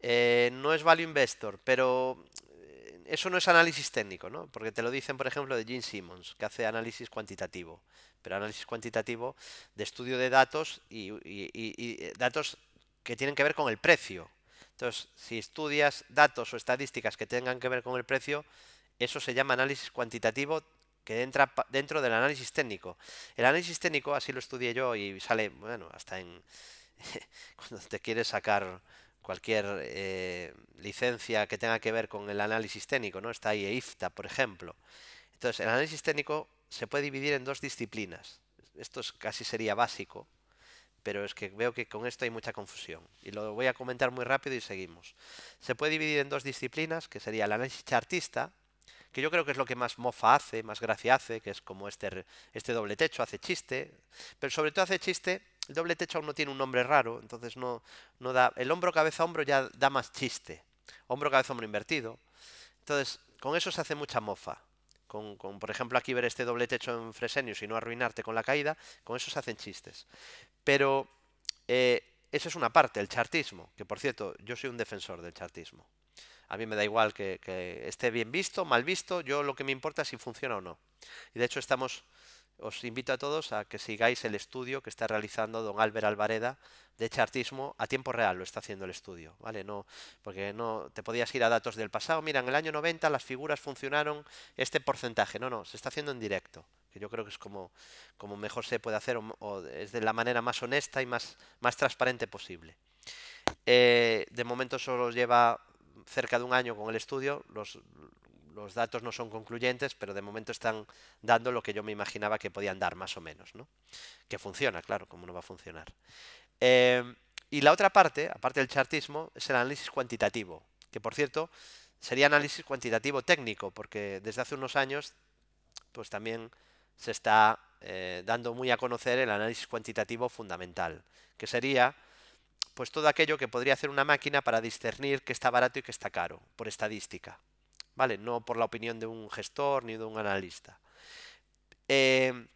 eh, no es value investor, pero eh, eso no es análisis técnico, ¿no? Porque te lo dicen, por ejemplo, de Gene Simmons, que hace análisis cuantitativo, pero análisis cuantitativo de estudio de datos y eh, datos que tienen que ver con el precio. Entonces, si estudias datos o estadísticas que tengan que ver con el precio, eso se llama análisis cuantitativo que entra dentro del análisis técnico. El análisis técnico, así lo estudié yo y sale, bueno, hasta en cuando te quieres sacar cualquier eh, licencia que tenga que ver con el análisis técnico, ¿no? Está ahí EIFTA, por ejemplo. Entonces, el análisis técnico se puede dividir en dos disciplinas. Esto casi sería básico pero es que veo que con esto hay mucha confusión. Y lo voy a comentar muy rápido y seguimos. Se puede dividir en dos disciplinas, que sería el análisis chartista, que yo creo que es lo que más mofa hace, más gracia hace, que es como este, este doble techo, hace chiste, pero sobre todo hace chiste, el doble techo aún no tiene un nombre raro, entonces no, no da, el hombro cabeza hombro ya da más chiste, hombro cabeza hombro invertido, entonces con eso se hace mucha mofa, con, por ejemplo, aquí ver este doble techo en Fresenius y no arruinarte con la caída, con eso se hacen chistes. Pero eh, eso es una parte, el chartismo, que por cierto, yo soy un defensor del chartismo. A mí me da igual que, esté bien visto, mal visto, yo lo que me importa es si funciona o no. Y de hecho estamos os invito a todos a que sigáis el estudio que está realizando don Álvaro Alvareda de chartismo a tiempo real lo está haciendo el estudio, ¿vale? No, porque no te podías ir a datos del pasado, mira, en el año 90 las figuras funcionaron este porcentaje, no, no, se está haciendo en directo, que yo creo que es como, como mejor se puede hacer o, es de la manera más honesta y más, más transparente posible. Eh, de momento solo lleva cerca de un año con el estudio, los los datos no son concluyentes, pero de momento están dando lo que yo me imaginaba que podían dar, más o menos, ¿no? Que funciona, claro, como no va a funcionar. Em, y la otra parte, aparte del chartismo, es el análisis cuantitativo, que por cierto sería análisis cuantitativo técnico, porque desde hace unos años pues también se está eh, dando muy a conocer el análisis cuantitativo fundamental, que sería pues todo aquello que podría hacer una máquina para discernir qué está barato y qué está caro, por estadística. ¿vale? No por la opinión de un gestor ni de un analista. Eh,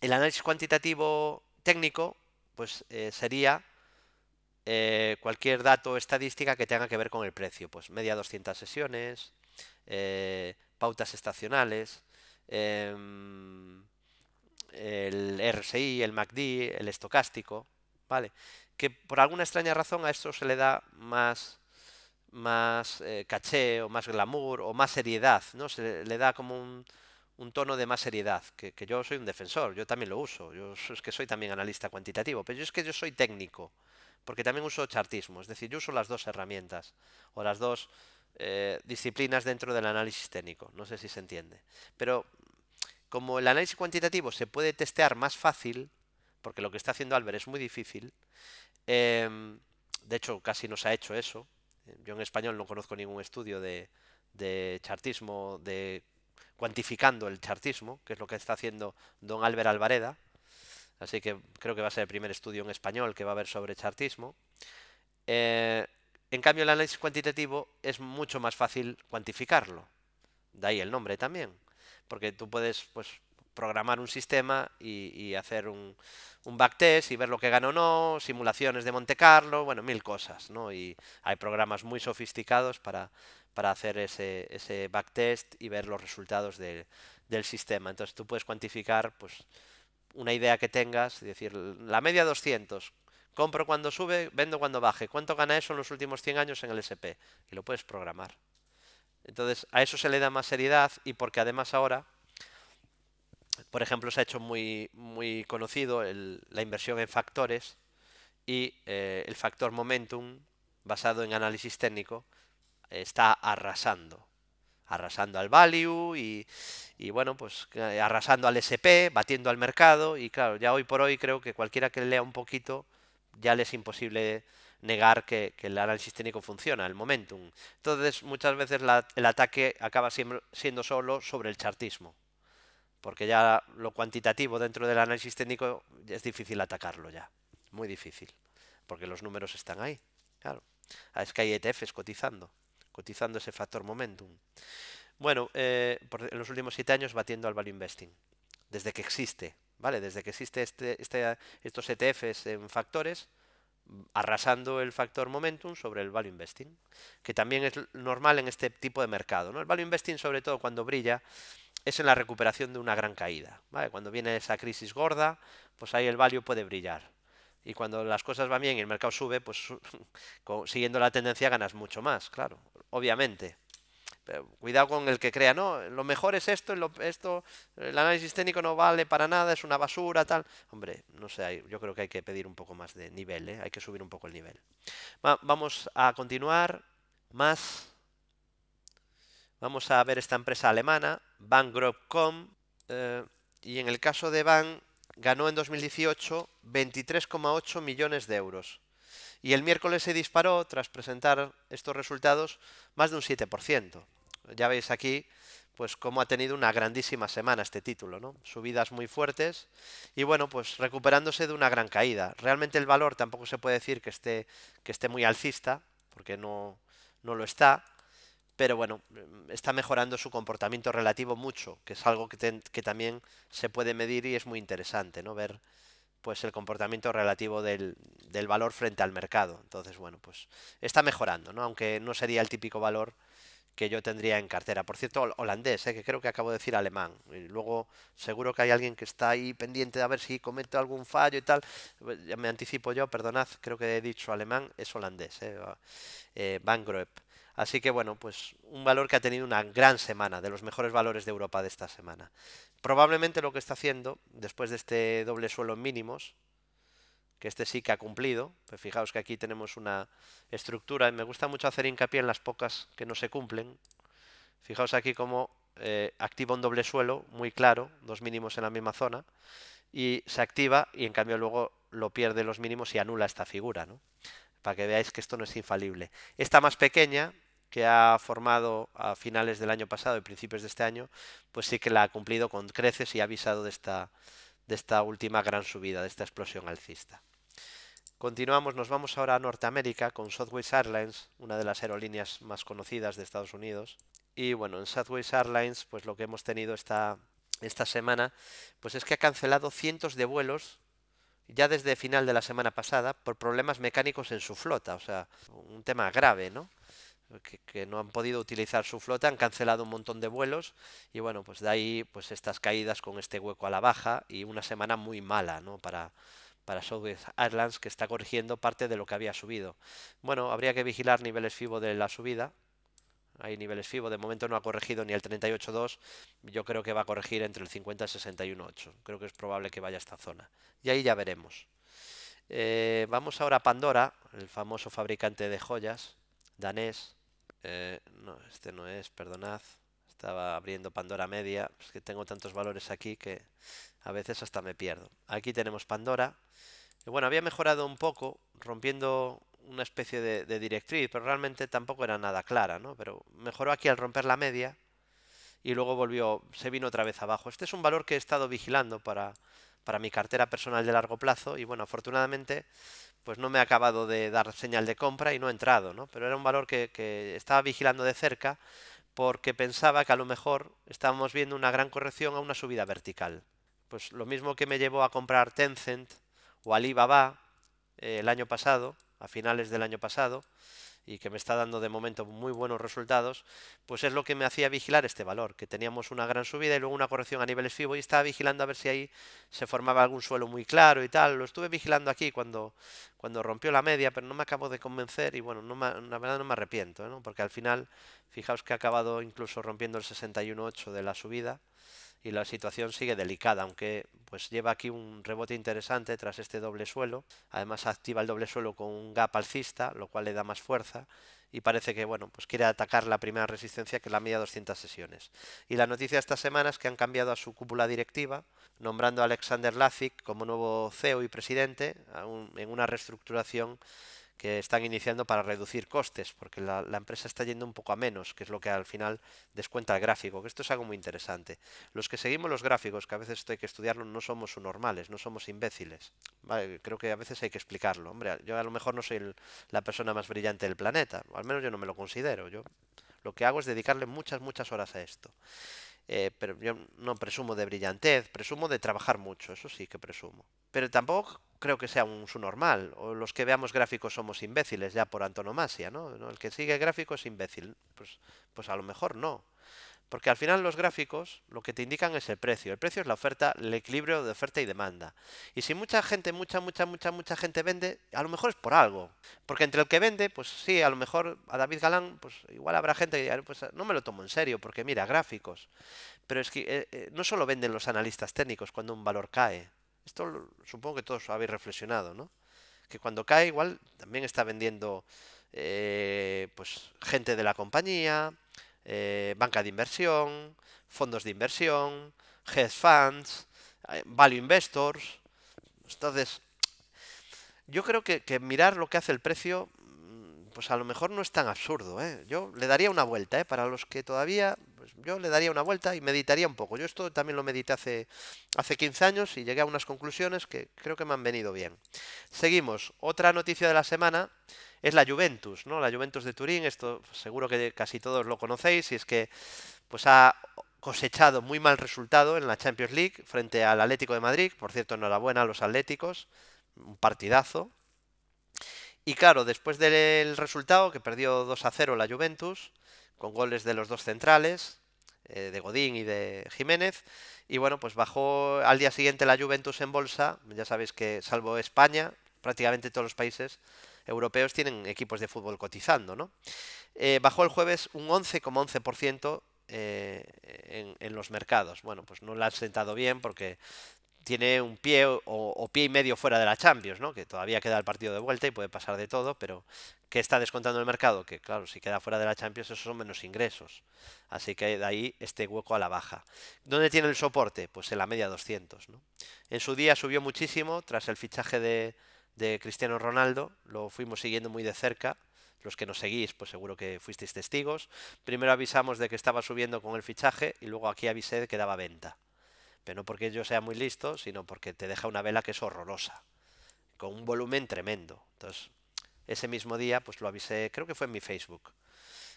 el análisis cuantitativo técnico, pues eh, sería eh, cualquier dato estadística que tenga que ver con el precio, pues media 200 sesiones, pautas estacionales, em, el RSI, el MACD, el estocástico, ¿vale? Que por alguna extraña razón a esto se le da más más eh, caché o más glamour o más seriedad, ¿no? Se le da como un, tono de más seriedad, que, yo soy un defensor, yo también lo uso, yo es que soy también analista cuantitativo, pero yo es que yo soy técnico, porque también uso chartismo, es decir, yo uso las dos herramientas o las dos eh, disciplinas dentro del análisis técnico, no sé si se entiende. Pero como el análisis cuantitativo se puede testear más fácil, porque lo que está haciendo Albert es muy difícil, em, de hecho casi no se ha hecho eso, yo en español no conozco ningún estudio de, chartismo, de cuantificando el chartismo, que es lo que está haciendo don Álvaro Alvareda. Así que creo que va a ser el primer estudio en español que va a haber sobre chartismo. Eh, en cambio, el análisis cuantitativo es mucho más fácil cuantificarlo. De ahí el nombre también. Porque tú puedes pues, programar un sistema y, hacer un, backtest y ver lo que gana o no, simulaciones de Monte Carlo, bueno, mil cosas, ¿no? Y hay programas muy sofisticados para, para hacer ese, ese backtest y ver los resultados del sistema. Entonces tú puedes cuantificar, pues, una idea que tengas, es decir, la media 200, compro cuando sube, vendo cuando baje, ¿cuánto gana eso en los últimos 100 años en el SP? Y lo puedes programar. Entonces, a eso se le da más seriedad y porque además ahora por ejemplo, se ha hecho muy, muy conocido la inversión en factores y eh, el factor momentum, basado en análisis técnico, está arrasando. Arrasando al value y, bueno, pues eh, arrasando al SP, batiendo al mercado. Y claro, ya hoy por hoy creo que cualquiera que lea un poquito ya le es imposible negar que, el análisis técnico funciona, el momentum. Entonces, muchas veces el ataque acaba siendo solo sobre el chartismo porque ya lo cuantitativo dentro del análisis técnico es difícil atacarlo ya, muy difícil, porque los números están ahí, claro. Ah, es que hay ETFs cotizando, cotizando ese factor momentum. Bueno, eh, por, en los últimos siete años batiendo al value investing, desde que existe, ¿vale? Desde que existe este, este estos ETFs en factores, arrasando el factor momentum sobre el value investing, que también es normal en este tipo de mercado. ¿no? El value investing, sobre todo cuando brilla, es en la recuperación de una gran caída. Cuando viene esa crisis gorda, pues ahí el value puede brillar. Y cuando las cosas van bien y el mercado sube, pues siguiendo la tendencia ganas mucho más, claro, obviamente. Eh, cuidado con el que crea, no, lo mejor es esto, esto, el análisis técnico no vale para nada, es una basura, tal. Hombre, no sé, yo creo que hay que pedir un poco más de nivel, ¿eh? hay que subir un poco el nivel. vamos a continuar más. Vamos a ver esta empresa alemana, Bank.com. Eh, y en el caso de Bank, ganó en 2018 23,8 millones de euros. Y el miércoles se disparó, tras presentar estos resultados, más de un 7%. Ya veis aquí pues cómo ha tenido una grandísima semana este título, ¿no? Subidas muy fuertes y bueno, pues recuperándose de una gran caída. Realmente el valor tampoco se puede decir que esté, que esté muy alcista, porque no, no lo está, pero bueno, está mejorando su comportamiento relativo mucho, que es algo que, que también se puede medir y es muy interesante, ¿no? Ver pues el comportamiento relativo del, del, valor frente al mercado. Entonces, bueno, pues está mejorando, ¿no? Aunque no sería el típico valor que yo tendría en cartera. Por cierto, holandés, ¿eh? que creo que acabo de decir alemán. Y luego seguro que hay alguien que está ahí pendiente de a ver si cometo algún fallo y tal. Pues, ya me anticipo yo, perdonad, creo que he dicho alemán, es holandés, ¿eh? Ah, eh Van Así que bueno, pues un valor que ha tenido una gran semana, de los mejores valores de Europa de esta semana. Probablemente lo que está haciendo, después de este doble suelo en mínimos, que este sí que ha cumplido, pues fijaos que aquí tenemos una estructura, y me gusta mucho hacer hincapié en las pocas que no se cumplen. Fijaos aquí cómo eh, activa un doble suelo, muy claro, dos mínimos en la misma zona, y se activa y en cambio luego lo pierde los mínimos y anula esta figura. ¿no? para que veáis que esto no es infalible. Esta más pequeña, que ha formado a finales del año pasado y principios de este año, pues sí que la ha cumplido con creces y ha avisado de esta, de esta última gran subida, de esta explosión alcista. Continuamos, nos vamos ahora a Norteamérica con Southwest Airlines, una de las aerolíneas más conocidas de Estados Unidos. Y bueno, en Southwest Airlines, pues lo que hemos tenido esta, esta semana, pues es que ha cancelado cientos de vuelos ya desde final de la semana pasada por problemas mecánicos en su flota, o sea, un tema grave, ¿no? Que, no han podido utilizar su flota, han cancelado un montón de vuelos y bueno, pues de ahí pues estas caídas con este hueco a la baja y una semana muy mala, ¿no? Para, para Southwest Airlines que está corrigiendo parte de lo que había subido. Bueno, habría que vigilar niveles FIBO de la subida, hay niveles FIBO, de momento no ha corregido ni el 38.2, yo creo que va a corregir entre el 50 y el 61.8, creo que es probable que vaya a esta zona. Y ahí ya veremos. Eh, vamos ahora a Pandora, el famoso fabricante de joyas, danés. Eh, no, este no es, perdonad. Estaba abriendo Pandora Media. Es que tengo tantos valores aquí que a veces hasta me pierdo. Aquí tenemos Pandora. Y bueno, había mejorado un poco, rompiendo una especie de, directriz, pero realmente tampoco era nada clara, ¿no? Pero mejoró aquí al romper la media y luego volvió, se vino otra vez abajo. Este es un valor que he estado vigilando para, para mi cartera personal de largo plazo y bueno, afortunadamente pues no me ha acabado de dar señal de compra y no he entrado, ¿no? Pero era un valor que, estaba vigilando de cerca porque pensaba que a lo mejor estábamos viendo una gran corrección a una subida vertical. Pues lo mismo que me llevó a comprar Tencent o Alibaba eh, el año pasado, a finales del año pasado y que me está dando de momento muy buenos resultados, pues es lo que me hacía vigilar este valor, que teníamos una gran subida y luego una corrección a niveles FIBO y estaba vigilando a ver si ahí se formaba algún suelo muy claro y tal. Lo estuve vigilando aquí cuando, cuando rompió la media, pero no me acabo de convencer y bueno, no la verdad no me arrepiento, porque al final, fijaos que ha acabado incluso rompiendo el 61.8 de la subida y la situación sigue delicada, aunque pues lleva aquí un rebote interesante tras este doble suelo. Además activa el doble suelo con un gap alcista, lo cual le da más fuerza y parece que bueno, pues quiere atacar la primera resistencia que la media 200 sesiones. Y la noticia de esta semana es que han cambiado a su cúpula directiva, nombrando a Alexander Lazic como nuevo CEO y presidente en una reestructuración que están iniciando para reducir costes, porque la, empresa está yendo un poco a menos, que es lo que al final descuenta el gráfico, que esto es algo muy interesante. Los que seguimos los gráficos, que a veces esto hay que estudiarlo, no somos normales, no somos imbéciles. creo que a veces hay que explicarlo. Hombre, yo a lo mejor no soy la persona más brillante del planeta, o al menos yo no me lo considero. Yo lo que hago es dedicarle muchas, muchas horas a esto. Eh, pero yo no presumo de brillantez, presumo de trabajar mucho, eso sí que presumo. Pero tampoco creo que sea un subnormal, o los que veamos gráficos somos imbéciles ya por antonomasia, ¿no? El que sigue gráficos es imbécil, pues, pues a lo mejor no. Porque al final los gráficos lo que te indican es el precio. El precio es la oferta, el equilibrio de oferta y demanda. Y si mucha gente, mucha, mucha, mucha, mucha gente vende, a lo mejor es por algo. Porque entre el que vende, pues sí, a lo mejor a David Galán, pues igual habrá gente que pues, no me lo tomo en serio, porque mira, gráficos. Pero es que eh, eh, no solo venden los analistas técnicos cuando un valor cae. Esto supongo que todos habéis reflexionado, ¿no? Que cuando cae igual también está vendiendo eh, pues gente de la compañía, eh, banca de inversión, fondos de inversión, hedge funds, eh, value investors. Entonces, yo creo que, que, mirar lo que hace el precio, mm, pues a lo mejor no es tan absurdo. ¿eh? Yo le daría una vuelta ¿eh? para los que todavía pues yo le daría una vuelta y meditaría un poco. Yo esto también lo medité hace, 15 años y llegué a unas conclusiones que creo que me han venido bien. Seguimos. Otra noticia de la semana es la Juventus, ¿no? La Juventus de Turín, esto seguro que casi todos lo conocéis, y es que pues ha cosechado muy mal resultado en la Champions League frente al Atlético de Madrid. Por cierto, enhorabuena a los Atléticos, un partidazo. Y claro, después del resultado, que perdió 2 a 0 la Juventus, con goles de los dos centrales, eh, de Godín y de Jiménez. Y bueno, pues bajó al día siguiente la Juventus en bolsa. Ya sabéis que salvo España, prácticamente todos los países europeos tienen equipos de fútbol cotizando, ¿no? Eh, bajó el jueves un 11,11% eh, en, en, los mercados. Bueno, pues no la han sentado bien porque tiene un pie o, pie y medio fuera de la Champions, ¿no? Que todavía queda el partido de vuelta y puede pasar de todo, pero ¿qué está descontando el mercado? Que claro, si queda fuera de la Champions, esos son menos ingresos. Así que de ahí este hueco a la baja. ¿Dónde tiene el soporte? Pues en la media 200, ¿no? En su día subió muchísimo tras el fichaje de, de Cristiano Ronaldo, lo fuimos siguiendo muy de cerca los que nos seguís, pues seguro que fuisteis testigos. Primero avisamos de que estaba subiendo con el fichaje y luego aquí avisé de que daba venta. Pero no porque yo sea muy listo, sino porque te deja una vela que es horrorosa, con un volumen tremendo. Entonces, ese mismo día, pues lo avisé, creo que fue en mi Facebook,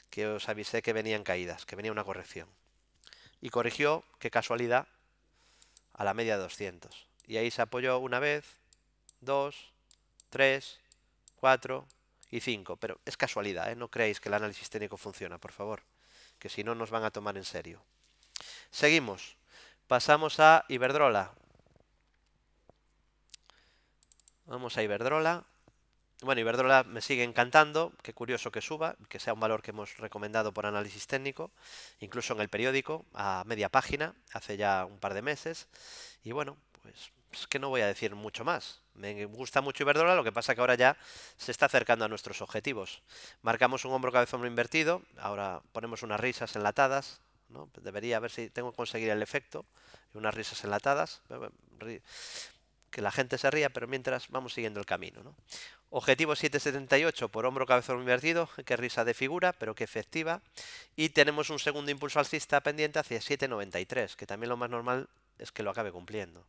que os avisé que venían caídas, que venía una corrección. Y corrigió, qué casualidad, a la media de 200. Y ahí se apoyó una vez, dos, tres, cuatro y cinco. Pero es casualidad, ¿eh? no creéis que el análisis técnico funciona, por favor, que si no nos van a tomar en serio. Seguimos. Pasamos a Iberdrola. Vamos a Iberdrola. Bueno, Iberdrola me sigue encantando. Qué curioso que suba, que sea un valor que hemos recomendado por análisis técnico, incluso en el periódico, a media página, hace ya un par de meses. Y bueno, pues es pues que no voy a decir mucho más. Me gusta mucho Iberdrola, lo que pasa que ahora ya se está acercando a nuestros objetivos. Marcamos un hombro hombro invertido, ahora ponemos unas risas enlatadas, Debería, ver si tengo que conseguir el efecto, unas risas enlatadas, que la gente se ría, pero mientras vamos siguiendo el camino. Objetivo 778 por hombro cabezón invertido, qué risa de figura, pero qué efectiva. Y tenemos un segundo impulso alcista pendiente hacia 793, que también lo más normal es que lo acabe cumpliendo.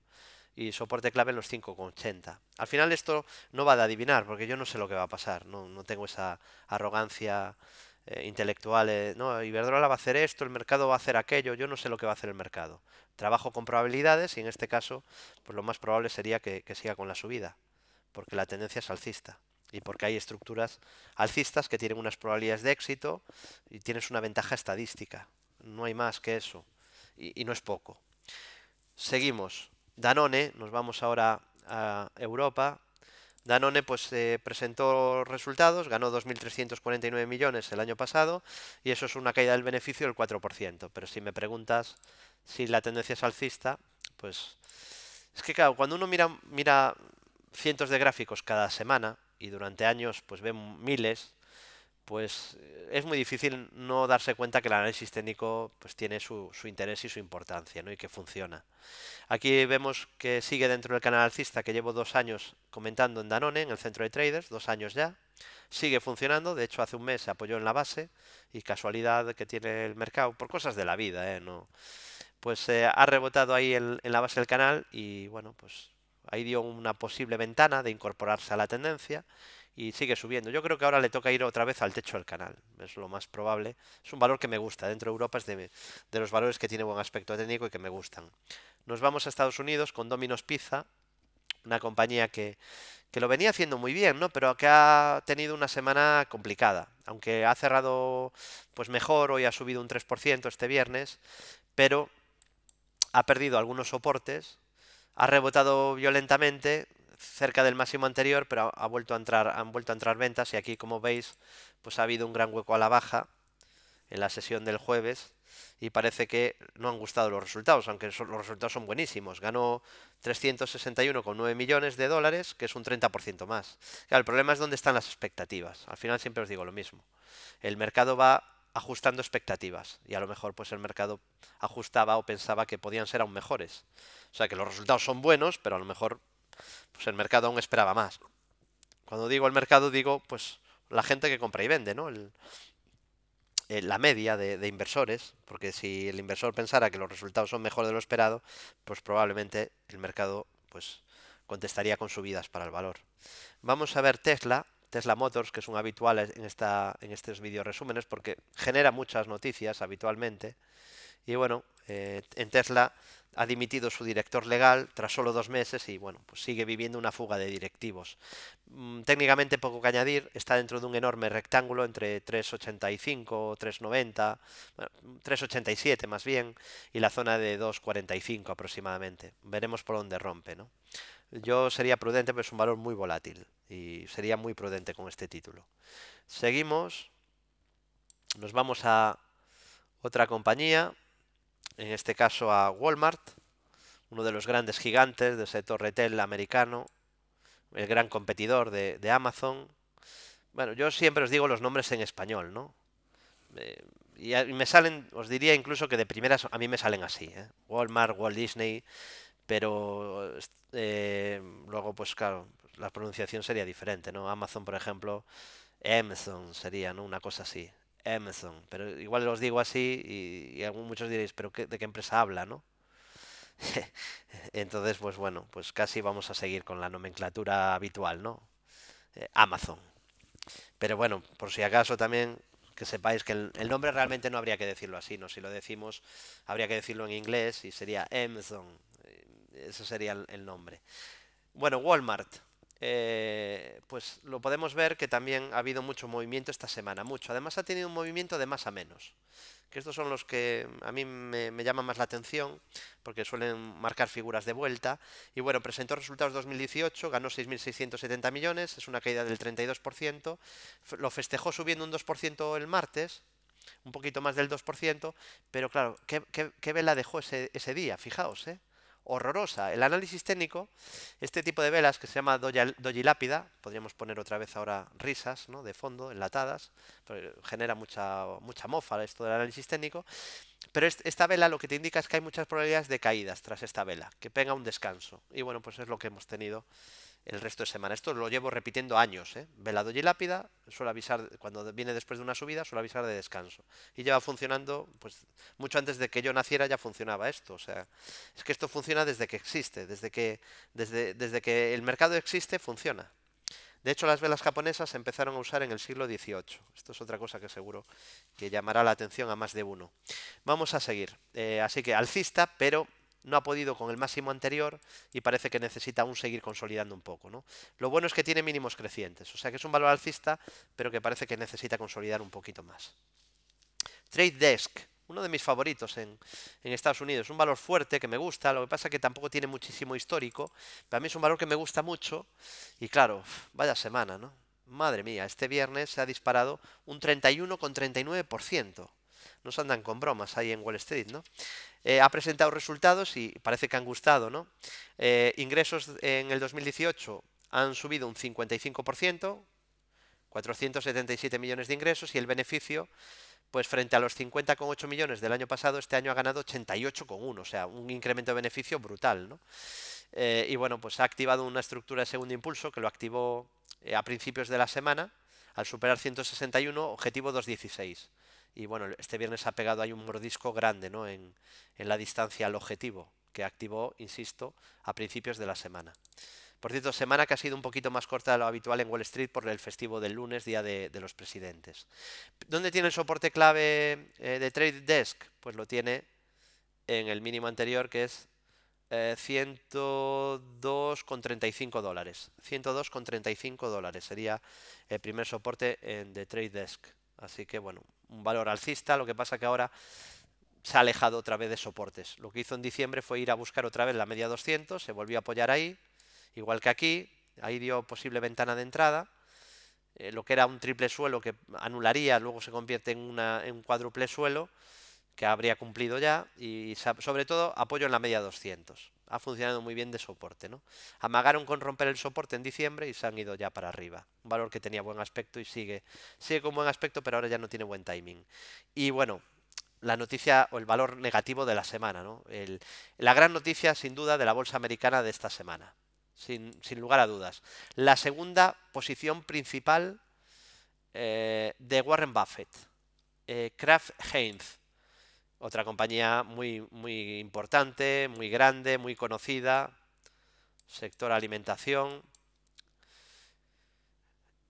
Y soporte clave en los 5,80. Al final esto no va de adivinar, porque yo no sé lo que va a pasar, no, no tengo esa arrogancia eh, intelectuales, no, Iberdrola va a hacer esto, el mercado va a hacer aquello, yo no sé lo que va a hacer el mercado. Trabajo con probabilidades y en este caso, pues lo más probable sería que, siga con la subida, porque la tendencia es alcista y porque hay estructuras alcistas que tienen unas probabilidades de éxito y tienes una ventaja estadística. No hay más que eso y, y no es poco. Seguimos. Danone, nos vamos ahora a Europa, Danone pues eh, presentó resultados, ganó 2.349 millones el año pasado y eso es una caída del beneficio del 4%. Pero si me preguntas si la tendencia es alcista, pues es que claro, cuando uno mira, mira cientos de gráficos cada semana y durante años pues ve miles, pues eh, es muy difícil no darse cuenta que el análisis técnico pues tiene su, interés y su importancia ¿no? y que funciona. Aquí vemos que sigue dentro del canal alcista que llevo dos años comentando en Danone, en el centro de traders, dos años ya. Sigue funcionando, de hecho hace un mes se apoyó en la base y casualidad que tiene el mercado, por cosas de la vida, ¿eh? no, pues eh, ha rebotado ahí en, la base del canal y bueno, pues ahí dio una posible ventana de incorporarse a la tendencia y sigue subiendo. Yo creo que ahora le toca ir otra vez al techo del canal, es lo más probable. Es un valor que me gusta, dentro de Europa es de, de los valores que tiene buen aspecto técnico y que me gustan. Nos vamos a Estados Unidos con Domino's Pizza, una compañía que, que lo venía haciendo muy bien, ¿no? Pero que ha tenido una semana complicada. Aunque ha cerrado pues mejor, hoy ha subido un 3% este viernes, pero ha perdido algunos soportes, ha rebotado violentamente, cerca del máximo anterior, pero ha vuelto a entrar, han vuelto a entrar ventas y aquí como veis pues ha habido un gran hueco a la baja en la sesión del jueves y parece que no han gustado los resultados, aunque los resultados son buenísimos. Ganó 361,9 millones de dólares, que es un 30% más. el problema es dónde están las expectativas. Al final siempre os digo lo mismo. El mercado va ajustando expectativas y a lo mejor pues el mercado ajustaba o pensaba que podían ser aún mejores. O sea que los resultados son buenos, pero a lo mejor pues el mercado aún esperaba más. Cuando digo el mercado, digo pues la gente que compra y vende, ¿no? Eh, la media de, inversores, porque si el inversor pensara que los resultados son mejor de lo esperado, pues probablemente el mercado pues contestaría con subidas para el valor. Vamos a ver Tesla, Tesla Motors, que es un habitual en, esta, en estos video resúmenes, porque genera muchas noticias habitualmente. Y bueno, eh, en Tesla ha dimitido su director legal tras solo dos meses y bueno, pues sigue viviendo una fuga de directivos. Mm, técnicamente poco que añadir, está dentro de un enorme rectángulo entre 3,85, 3,90, 3,87 más bien, y la zona de 2,45 aproximadamente. Veremos por dónde rompe. Yo sería prudente, pero es un valor muy volátil y sería muy prudente con este título. Seguimos, nos vamos a otra compañía en este caso a Walmart, uno de los grandes gigantes de ese torretel americano, el gran competidor de, de Amazon. Bueno, yo siempre os digo los nombres en español, ¿no? Eh, y me salen, os diría incluso que de primeras a mí me salen así, ¿eh? Walmart, Walt Disney, pero eh, luego, pues claro, la pronunciación sería diferente, ¿no? Amazon, por ejemplo, Amazon sería, ¿no? Una cosa así. Amazon. Pero igual os digo así y, muchos diréis, pero ¿de qué empresa habla, no? Entonces, pues bueno, pues casi vamos a seguir con la nomenclatura habitual, ¿no? Eh, Amazon. Pero bueno, por si acaso también que sepáis que el, nombre realmente no habría que decirlo así, ¿no? Si lo decimos, habría que decirlo en inglés y sería Amazon. Eh, ese sería el nombre. Bueno, Walmart. Eh, pues lo podemos ver que también ha habido mucho movimiento esta semana, mucho. Además ha tenido un movimiento de más a menos, que estos son los que a mí me, llaman más la atención, porque suelen marcar figuras de vuelta. Y bueno, presentó resultados 2018, ganó 6.670 millones, es una caída del 32%, lo festejó subiendo un 2% el martes, un poquito más del 2%, pero claro, ¿qué, vela dejó ese, ese día? Fijaos, ¿eh? horrorosa. El análisis técnico, este tipo de velas que se llama doji lápida, podríamos poner otra vez ahora risas ¿no? de fondo, enlatadas, pero genera mucha, mucha mofa esto del análisis técnico, pero esta vela lo que te indica es que hay muchas probabilidades de caídas tras esta vela, que pega un descanso. Y bueno, pues es lo que hemos tenido el resto de semana. Esto lo llevo repitiendo años. ¿eh? y lápida suele avisar, cuando viene después de una subida, suele avisar de descanso. Y lleva funcionando, pues mucho antes de que yo naciera ya funcionaba esto. O sea, es que esto funciona desde que existe, desde que, desde, desde que el mercado existe, funciona. De hecho, las velas japonesas se empezaron a usar en el siglo XVIII. Esto es otra cosa que seguro que llamará la atención a más de uno. Vamos a seguir. Eh, así que alcista, pero no ha podido con el máximo anterior y parece que necesita aún seguir consolidando un poco. ¿no? Lo bueno es que tiene mínimos crecientes, o sea que es un valor alcista, pero que parece que necesita consolidar un poquito más. Trade Desk, uno de mis favoritos en, en, Estados Unidos. Un valor fuerte que me gusta, lo que pasa es que tampoco tiene muchísimo histórico, pero a mí es un valor que me gusta mucho y claro, vaya semana, ¿no? Madre mía, este viernes se ha disparado un 31,39%. No se andan con bromas ahí en Wall Street, ¿no? Eh, ha presentado resultados y parece que han gustado, ¿no? Eh, ingresos en el 2018 han subido un 55%, 477 millones de ingresos y el beneficio, pues frente a los 50,8 millones del año pasado, este año ha ganado 88,1, o sea, un incremento de beneficio brutal, eh, y bueno, pues ha activado una estructura de segundo impulso que lo activó a principios de la semana al superar 161, objetivo 216 y bueno, este viernes ha pegado ahí un mordisco grande ¿no? en, la distancia al objetivo que activó, insisto, a principios de la semana. Por cierto, semana que ha sido un poquito más corta de lo habitual en Wall Street por el festivo del lunes, día de, los presidentes. ¿Dónde tiene el soporte clave eh, de Trade Desk? Pues lo tiene en el mínimo anterior que es 102,35 eh, dólares. 102,35 dólares sería el primer soporte en, de Trade Desk. Así que bueno, un valor alcista, lo que pasa que ahora se ha alejado otra vez de soportes. Lo que hizo en diciembre fue ir a buscar otra vez la media 200, se volvió a apoyar ahí, igual que aquí, ahí dio posible ventana de entrada, eh, lo que era un triple suelo que anularía, luego se convierte en, una, en un cuádruple suelo, que habría cumplido ya, y sobre todo apoyo en la media 200 ha funcionado muy bien de soporte. ¿no? Amagaron con romper el soporte en diciembre y se han ido ya para arriba. Un valor que tenía buen aspecto y sigue, sigue con buen aspecto, pero ahora ya no tiene buen timing. Y bueno, la noticia o el valor negativo de la semana. ¿no? la gran noticia, sin duda, de la bolsa americana de esta semana. Sin, lugar a dudas. La segunda posición principal eh, de Warren Buffett. Eh, Kraft Heinz. Otra compañía muy, muy importante, muy grande, muy conocida, sector alimentación.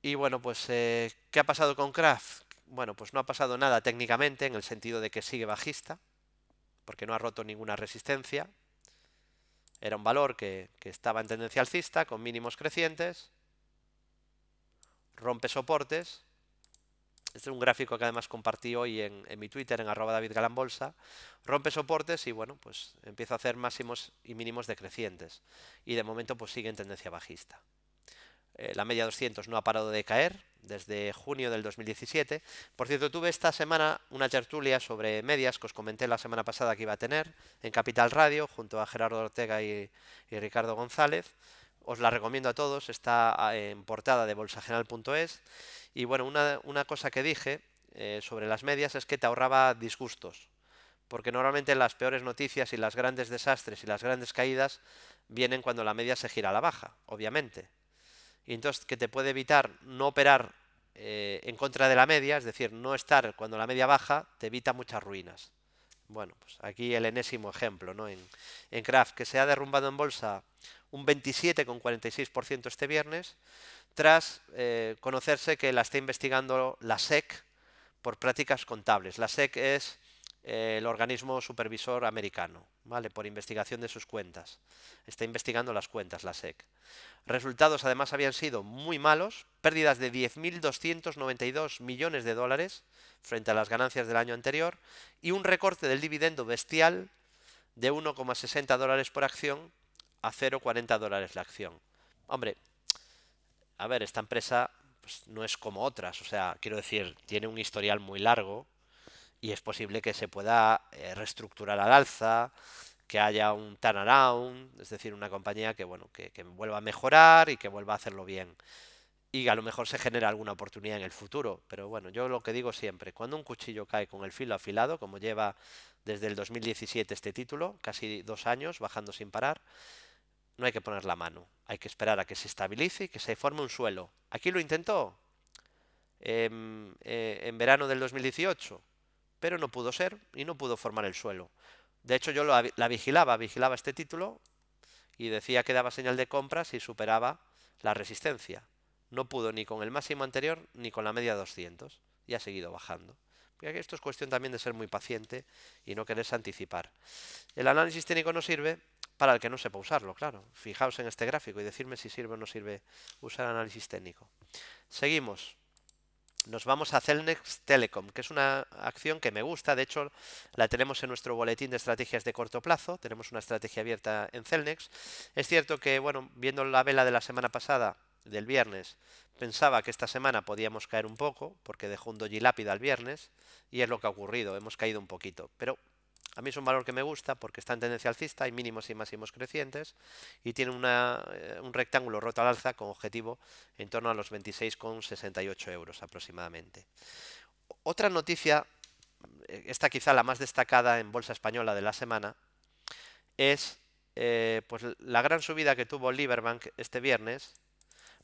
Y bueno, pues eh, ¿qué ha pasado con Kraft? Bueno, pues no ha pasado nada técnicamente en el sentido de que sigue bajista, porque no ha roto ninguna resistencia. Era un valor que, que estaba en tendencia alcista, con mínimos crecientes, rompe soportes este es un gráfico que además compartí hoy en, mi Twitter, en arroba David Galambolsa. Rompe soportes y bueno, pues empieza a hacer máximos y mínimos decrecientes. Y de momento pues sigue en tendencia bajista. Eh, la media 200 no ha parado de caer desde junio del 2017. Por cierto, tuve esta semana una tertulia sobre medias que os comenté la semana pasada que iba a tener en Capital Radio junto a Gerardo Ortega y Ricardo González os la recomiendo a todos, está ah, en portada de bolsagenal.es. Y bueno, una, cosa que dije eh, sobre las medias es que te ahorraba disgustos, porque normalmente las peores noticias y las grandes desastres y las grandes caídas vienen cuando la media se gira a la baja, obviamente. Y entonces que te puede evitar no operar eh, en contra de la media, es decir, no estar cuando la media baja, te evita muchas ruinas. Bueno, pues aquí el enésimo ejemplo, ¿no? En, en Kraft, que se ha derrumbado en bolsa un 27,46% este viernes, tras eh, conocerse que la está investigando la SEC por prácticas contables. La SEC es eh, el organismo supervisor americano. ¿vale? Por investigación de sus cuentas. Está investigando las cuentas, la SEC. Resultados además habían sido muy malos, pérdidas de 10.292 millones de dólares frente a las ganancias del año anterior y un recorte del dividendo bestial de 1,60 dólares por acción a 0,40 dólares la acción. Hombre, a ver, esta empresa pues, no es como otras, o sea, quiero decir, tiene un historial muy largo, y es posible que se pueda eh, reestructurar al alza, que haya un turnaround, es decir, una compañía que, bueno, que, vuelva a mejorar y que vuelva a hacerlo bien. Y a lo mejor se genera alguna oportunidad en el futuro. Pero bueno, yo lo que digo siempre, cuando un cuchillo cae con el filo afilado, como lleva desde el 2017 este título, casi dos años bajando sin parar, no hay que poner la mano. Hay que esperar a que se estabilice y que se forme un suelo. Aquí lo intentó em, eh, en verano del 2018 pero no pudo ser y no pudo formar el suelo. De hecho, yo la vigilaba, vigilaba este título y decía que daba señal de compra si superaba la resistencia. No pudo ni con el máximo anterior ni con la media 200 y ha seguido bajando. Esto es cuestión también de ser muy paciente y no quererse anticipar. El análisis técnico no sirve para el que no sepa usarlo, claro. Fijaos en este gráfico y decirme si sirve o no sirve usar análisis técnico. Seguimos nos vamos a Celnex Telecom, que es una acción que me gusta. De hecho, la tenemos en nuestro boletín de estrategias de corto plazo. Tenemos una estrategia abierta en Celnex. Es cierto que, bueno, viendo la vela de la semana pasada, del viernes, pensaba que esta semana podíamos caer un poco, porque dejó un doji lápida el viernes, y es lo que ha ocurrido. Hemos caído un poquito. Pero a mí es un valor que me gusta porque está en tendencia alcista, hay mínimos y máximos crecientes y tiene eh, un rectángulo roto al alza con objetivo en torno a los 26,68 euros aproximadamente. Otra noticia, eh, esta quizá la más destacada en Bolsa Española de la semana, es eh, pues la gran subida que tuvo Liberbank este viernes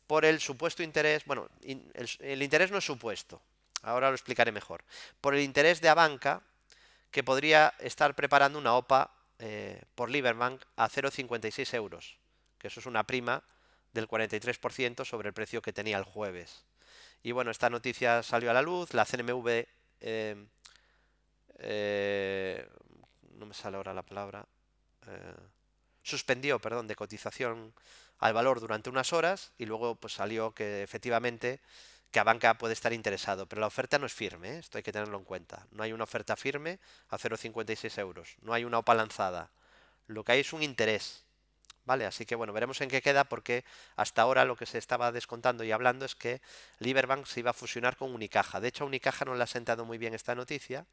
por el supuesto interés, bueno, el, interés no es supuesto, ahora lo explicaré mejor, por el interés de Abanca que podría estar preparando una OPA eh, por Liberbank a 0,56 euros, que eso es una prima del 43% sobre el precio que tenía el jueves. Y bueno, esta noticia salió a la luz, la CNMV, eh, eh, no me sale ahora la palabra, suspendió, perdón, de cotización al valor durante unas horas y luego pues salió que efectivamente que a banca puede estar interesado, pero la oferta no es firme, ¿eh? esto hay que tenerlo en cuenta. No hay una oferta firme a 0,56 euros, no hay una OPA lanzada. Lo que hay es un interés, ¿vale? Así que bueno, veremos en qué queda porque hasta ahora lo que se estaba descontando y hablando es que Liberbank se iba a fusionar con Unicaja. De hecho, Unicaja no le ha sentado muy bien esta noticia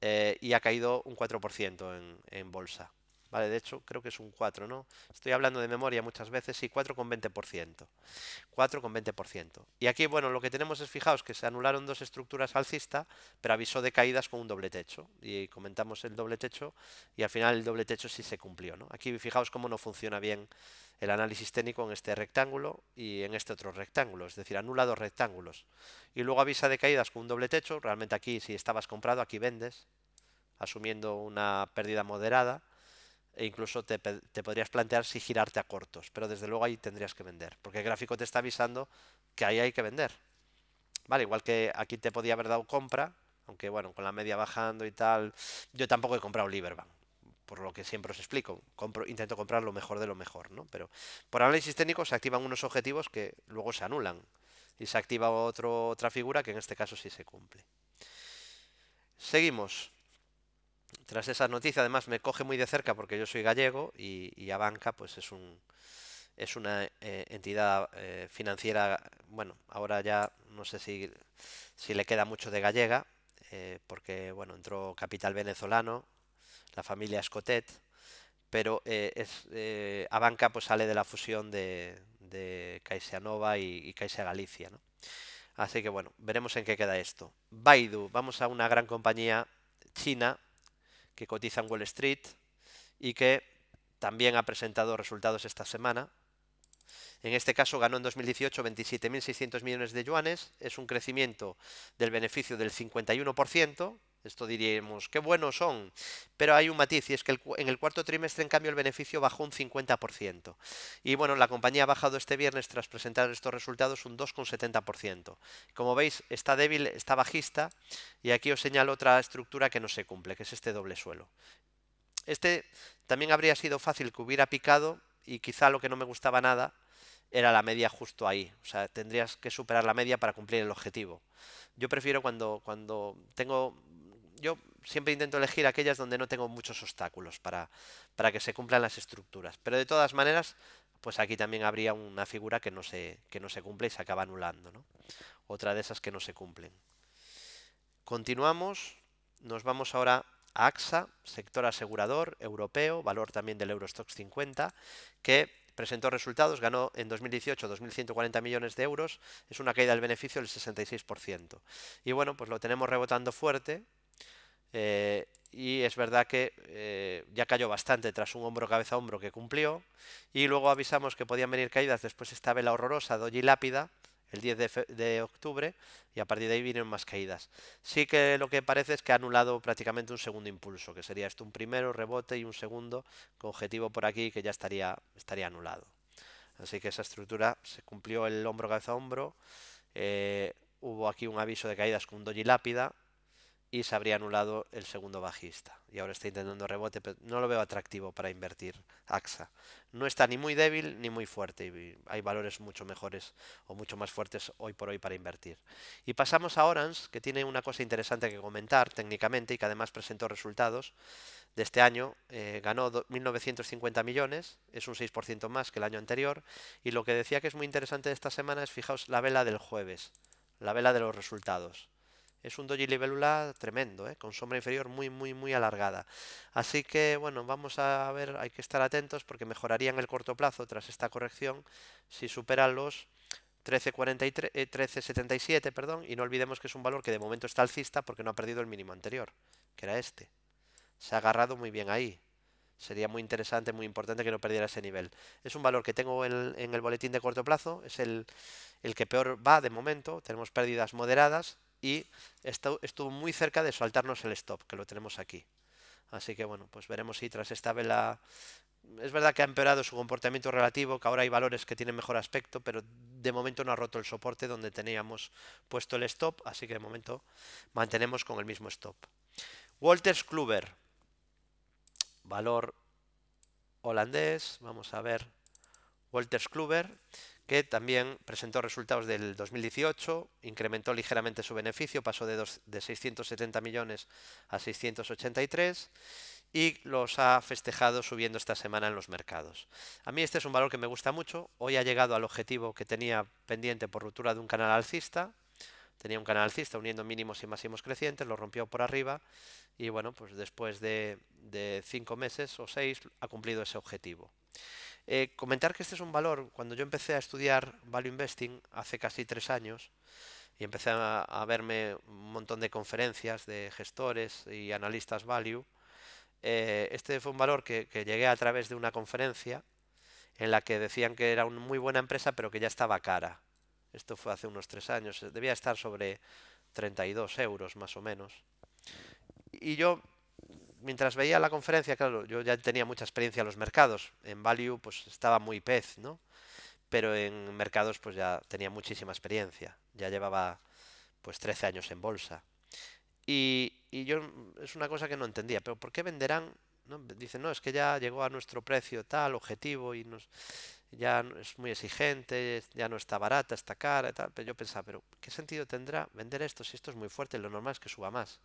eh, y ha caído un 4% en bolsa de hecho creo que es un 4, ¿no? Estoy hablando de memoria muchas veces y 4,20%. 4,20%. Y aquí, bueno, lo que tenemos es, fijaos, que se anularon dos estructuras alcista, pero avisó de caídas con un doble techo. Y comentamos el doble techo y al final el doble techo sí se cumplió, ¿no? Aquí fijaos cómo no funciona bien el análisis técnico en este rectángulo y en este otro rectángulo, es decir, anula dos rectángulos. Y luego avisa de caídas con un doble techo, realmente aquí si estabas comprado, aquí vendes, asumiendo una pérdida moderada e incluso te, podrías plantear si girarte a cortos, pero desde luego ahí tendrías que vender, porque el gráfico te está avisando que ahí hay que vender. Vale, igual que aquí te podía haber dado compra, aunque bueno, con la media bajando y tal, yo tampoco he comprado Liberbank, por lo que siempre os explico, intento comprar lo mejor de lo mejor, ¿no? Pero por análisis técnico se activan unos objetivos que luego se anulan y se activa otra figura que en este caso sí se cumple. Seguimos tras esa noticia, además me coge muy de cerca porque yo soy gallego y, Abanca pues es un es una eh, entidad eh, financiera, bueno, ahora ya no sé si, le queda mucho de gallega, eh, porque bueno, entró capital venezolano, la familia Escotet, pero es, Abanca pues sale de la fusión de, Caixa Nova y, y Caixa Galicia, Así que bueno, veremos en qué queda esto. Baidu, vamos a una gran compañía china que cotiza en Wall Street y que también ha presentado resultados esta semana. En este caso ganó en 2018 27.600 millones de yuanes, es un crecimiento del beneficio del 51%, esto diríamos, qué buenos son. Pero hay un matiz, y es que en el cuarto trimestre, en cambio, el beneficio bajó un 50%. Y bueno, la compañía ha bajado este viernes, tras presentar estos resultados, un 2,70%. Como veis, está débil, está bajista, y aquí os señalo otra estructura que no se cumple, que es este doble suelo. Este también habría sido fácil que hubiera picado, y quizá lo que no me gustaba nada era la media justo ahí. O sea, tendrías que superar la media para cumplir el objetivo. Yo prefiero cuando, cuando tengo yo siempre intento elegir aquellas donde no tengo muchos obstáculos para, para que se cumplan las estructuras. Pero de todas maneras, pues aquí también habría una figura que no se, que no se cumple y se acaba anulando. ¿no? Otra de esas que no se cumplen. Continuamos, nos vamos ahora a AXA, sector asegurador europeo, valor también del Eurostox 50, que presentó resultados, ganó en 2018 2.140 millones de euros, es una caída del beneficio del 66%. Y bueno, pues lo tenemos rebotando fuerte, eh, y es verdad que eh, ya cayó bastante tras un hombro cabeza hombro que cumplió. Y luego avisamos que podían venir caídas después esta vela horrorosa, Doji Lápida, el 10 de, octubre, y a partir de ahí vienen más caídas. Sí que lo que parece es que ha anulado prácticamente un segundo impulso, que sería esto un primero, rebote y un segundo, con objetivo por aquí que ya estaría, estaría anulado. Así que esa estructura se cumplió el hombro cabeza hombro. Eh, hubo aquí un aviso de caídas con un doji lápida, y se habría anulado el segundo bajista. Y ahora está intentando rebote, pero no lo veo atractivo para invertir AXA. No está ni muy débil ni muy fuerte. Y hay valores mucho mejores o mucho más fuertes hoy por hoy para invertir. Y pasamos a Orange, que tiene una cosa interesante que comentar técnicamente y que además presentó resultados de este año. Eh, ganó 1.950 millones, es un 6% más que el año anterior. Y lo que decía que es muy interesante de esta semana es, fijaos, la vela del jueves, la vela de los resultados es un doji libélula tremendo, ¿eh? con sombra inferior muy, muy, muy alargada. Así que, bueno, vamos a ver, hay que estar atentos porque mejoraría en el corto plazo tras esta corrección si supera los 13,77, eh, perdón, y no olvidemos que es un valor que de momento está alcista porque no ha perdido el mínimo anterior, que era este. Se ha agarrado muy bien ahí, sería muy interesante, muy importante que no perdiera ese nivel. Es un valor que tengo en, el boletín de corto plazo, es el, el, que peor va de momento, tenemos pérdidas moderadas, y estuvo muy cerca de saltarnos el stop, que lo tenemos aquí. Así que bueno, pues veremos si tras esta vela... Es verdad que ha empeorado su comportamiento relativo, que ahora hay valores que tienen mejor aspecto, pero de momento no ha roto el soporte donde teníamos puesto el stop, así que de momento mantenemos con el mismo stop. Walters Kluber, valor holandés, vamos a ver Walters Kluber, que también presentó resultados del 2018, incrementó ligeramente su beneficio, pasó de, 670 millones a 683 y los ha festejado subiendo esta semana en los mercados. A mí este es un valor que me gusta mucho, hoy ha llegado al objetivo que tenía pendiente por ruptura de un canal alcista, tenía un canal alcista uniendo mínimos y máximos crecientes, lo rompió por arriba y bueno, pues después de, de cinco meses o seis ha cumplido ese objetivo. Eh, comentar que este es un valor, cuando yo empecé a estudiar Value Investing hace casi tres años, y empecé a, verme un montón de conferencias de gestores y analistas Value, eh, este fue un valor que, que llegué a través de una conferencia en la que decían que era una muy buena empresa pero que ya estaba cara. Esto fue hace unos tres años, debía estar sobre 32 euros más o menos. Y yo mientras veía la conferencia, claro, yo ya tenía mucha experiencia en los mercados. En value, pues estaba muy pez, ¿no? Pero en mercados, pues ya tenía muchísima experiencia. Ya llevaba, pues, 13 años en bolsa. Y, y yo es una cosa que no entendía. Pero ¿por qué venderán? ¿No? Dicen, no, es que ya llegó a nuestro precio tal, objetivo, y nos ya es muy exigente, ya no está barata, está cara, y tal. Pero yo pensaba, pero ¿qué sentido tendrá vender esto si esto es muy fuerte? Lo normal es que suba más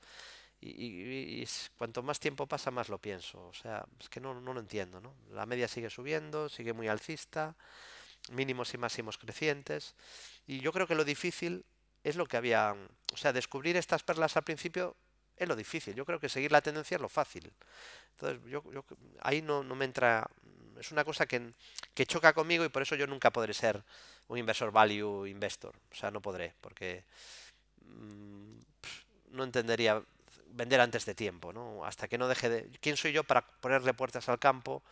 y, cuanto más tiempo pasa, más lo pienso. O sea, es que no, lo entiendo, ¿no? La media sigue subiendo, sigue muy alcista, mínimos y máximos crecientes. Y yo creo que lo difícil es lo que había... O sea, descubrir estas perlas al principio es lo difícil. Yo creo que seguir la tendencia es lo fácil. Entonces, yo, yo ahí no, me entra... Es una cosa que, choca conmigo y por eso yo nunca podré ser un inversor value investor. O sea, no podré, porque mm, no entendería vender antes de tiempo, ¿no? Hasta que no deje de... ¿Quién soy yo para ponerle puertas al campo?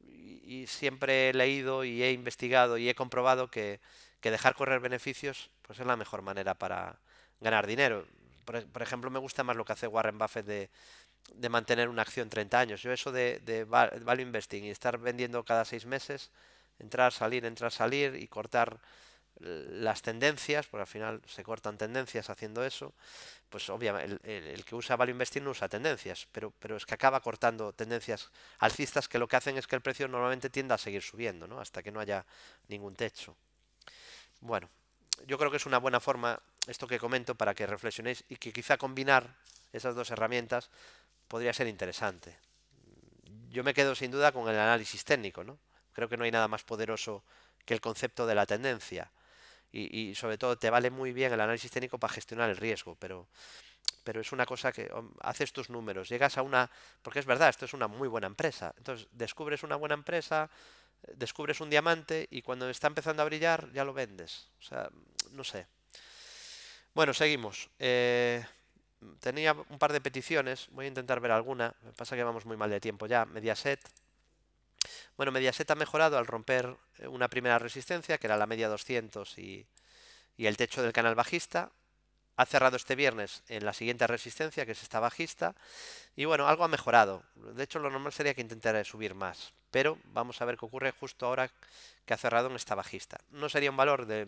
Y, siempre he leído y he investigado y he comprobado que, dejar correr beneficios pues es la mejor manera para ganar dinero. E, por, ejemplo, me gusta más lo que hace Warren Buffett de, de mantener una acción 30 años. Yo eso de, de value investing y estar vendiendo cada seis meses, entrar, salir, entrar, salir y cortar las tendencias, porque al final se cortan tendencias haciendo eso, pues obviamente el, que usa value investing no usa tendencias, pero, pero es que acaba cortando tendencias alcistas que lo que hacen es que el precio normalmente tienda a seguir subiendo, ¿no? Hasta que no haya ningún techo. Bueno, yo creo que es una buena forma esto que comento para que reflexionéis y que quizá combinar esas dos herramientas podría ser interesante. Yo me quedo sin duda con el análisis técnico, ¿no? Creo que no hay nada más poderoso que el concepto de la tendencia y, sobre todo te vale muy bien el análisis técnico para gestionar el riesgo, pero, pero es una cosa que haces tus números, llegas a una, porque es verdad, esto es una muy buena empresa, entonces descubres una buena empresa, descubres un diamante y cuando está empezando a brillar ya lo vendes, o sea, no sé. Bueno, seguimos. Eh, tenía un par de peticiones, voy a intentar ver alguna, me pasa que vamos muy mal de tiempo ya, Mediaset. Bueno, Mediaset ha mejorado al romper eh, una primera resistencia, que era la media 200 y, el techo del canal bajista. Ha cerrado este viernes en la siguiente resistencia, que es esta bajista. Y bueno, algo ha mejorado. De hecho, lo normal sería que intentara subir más. Pero vamos a ver qué ocurre justo ahora que ha cerrado en esta bajista. No sería un valor de,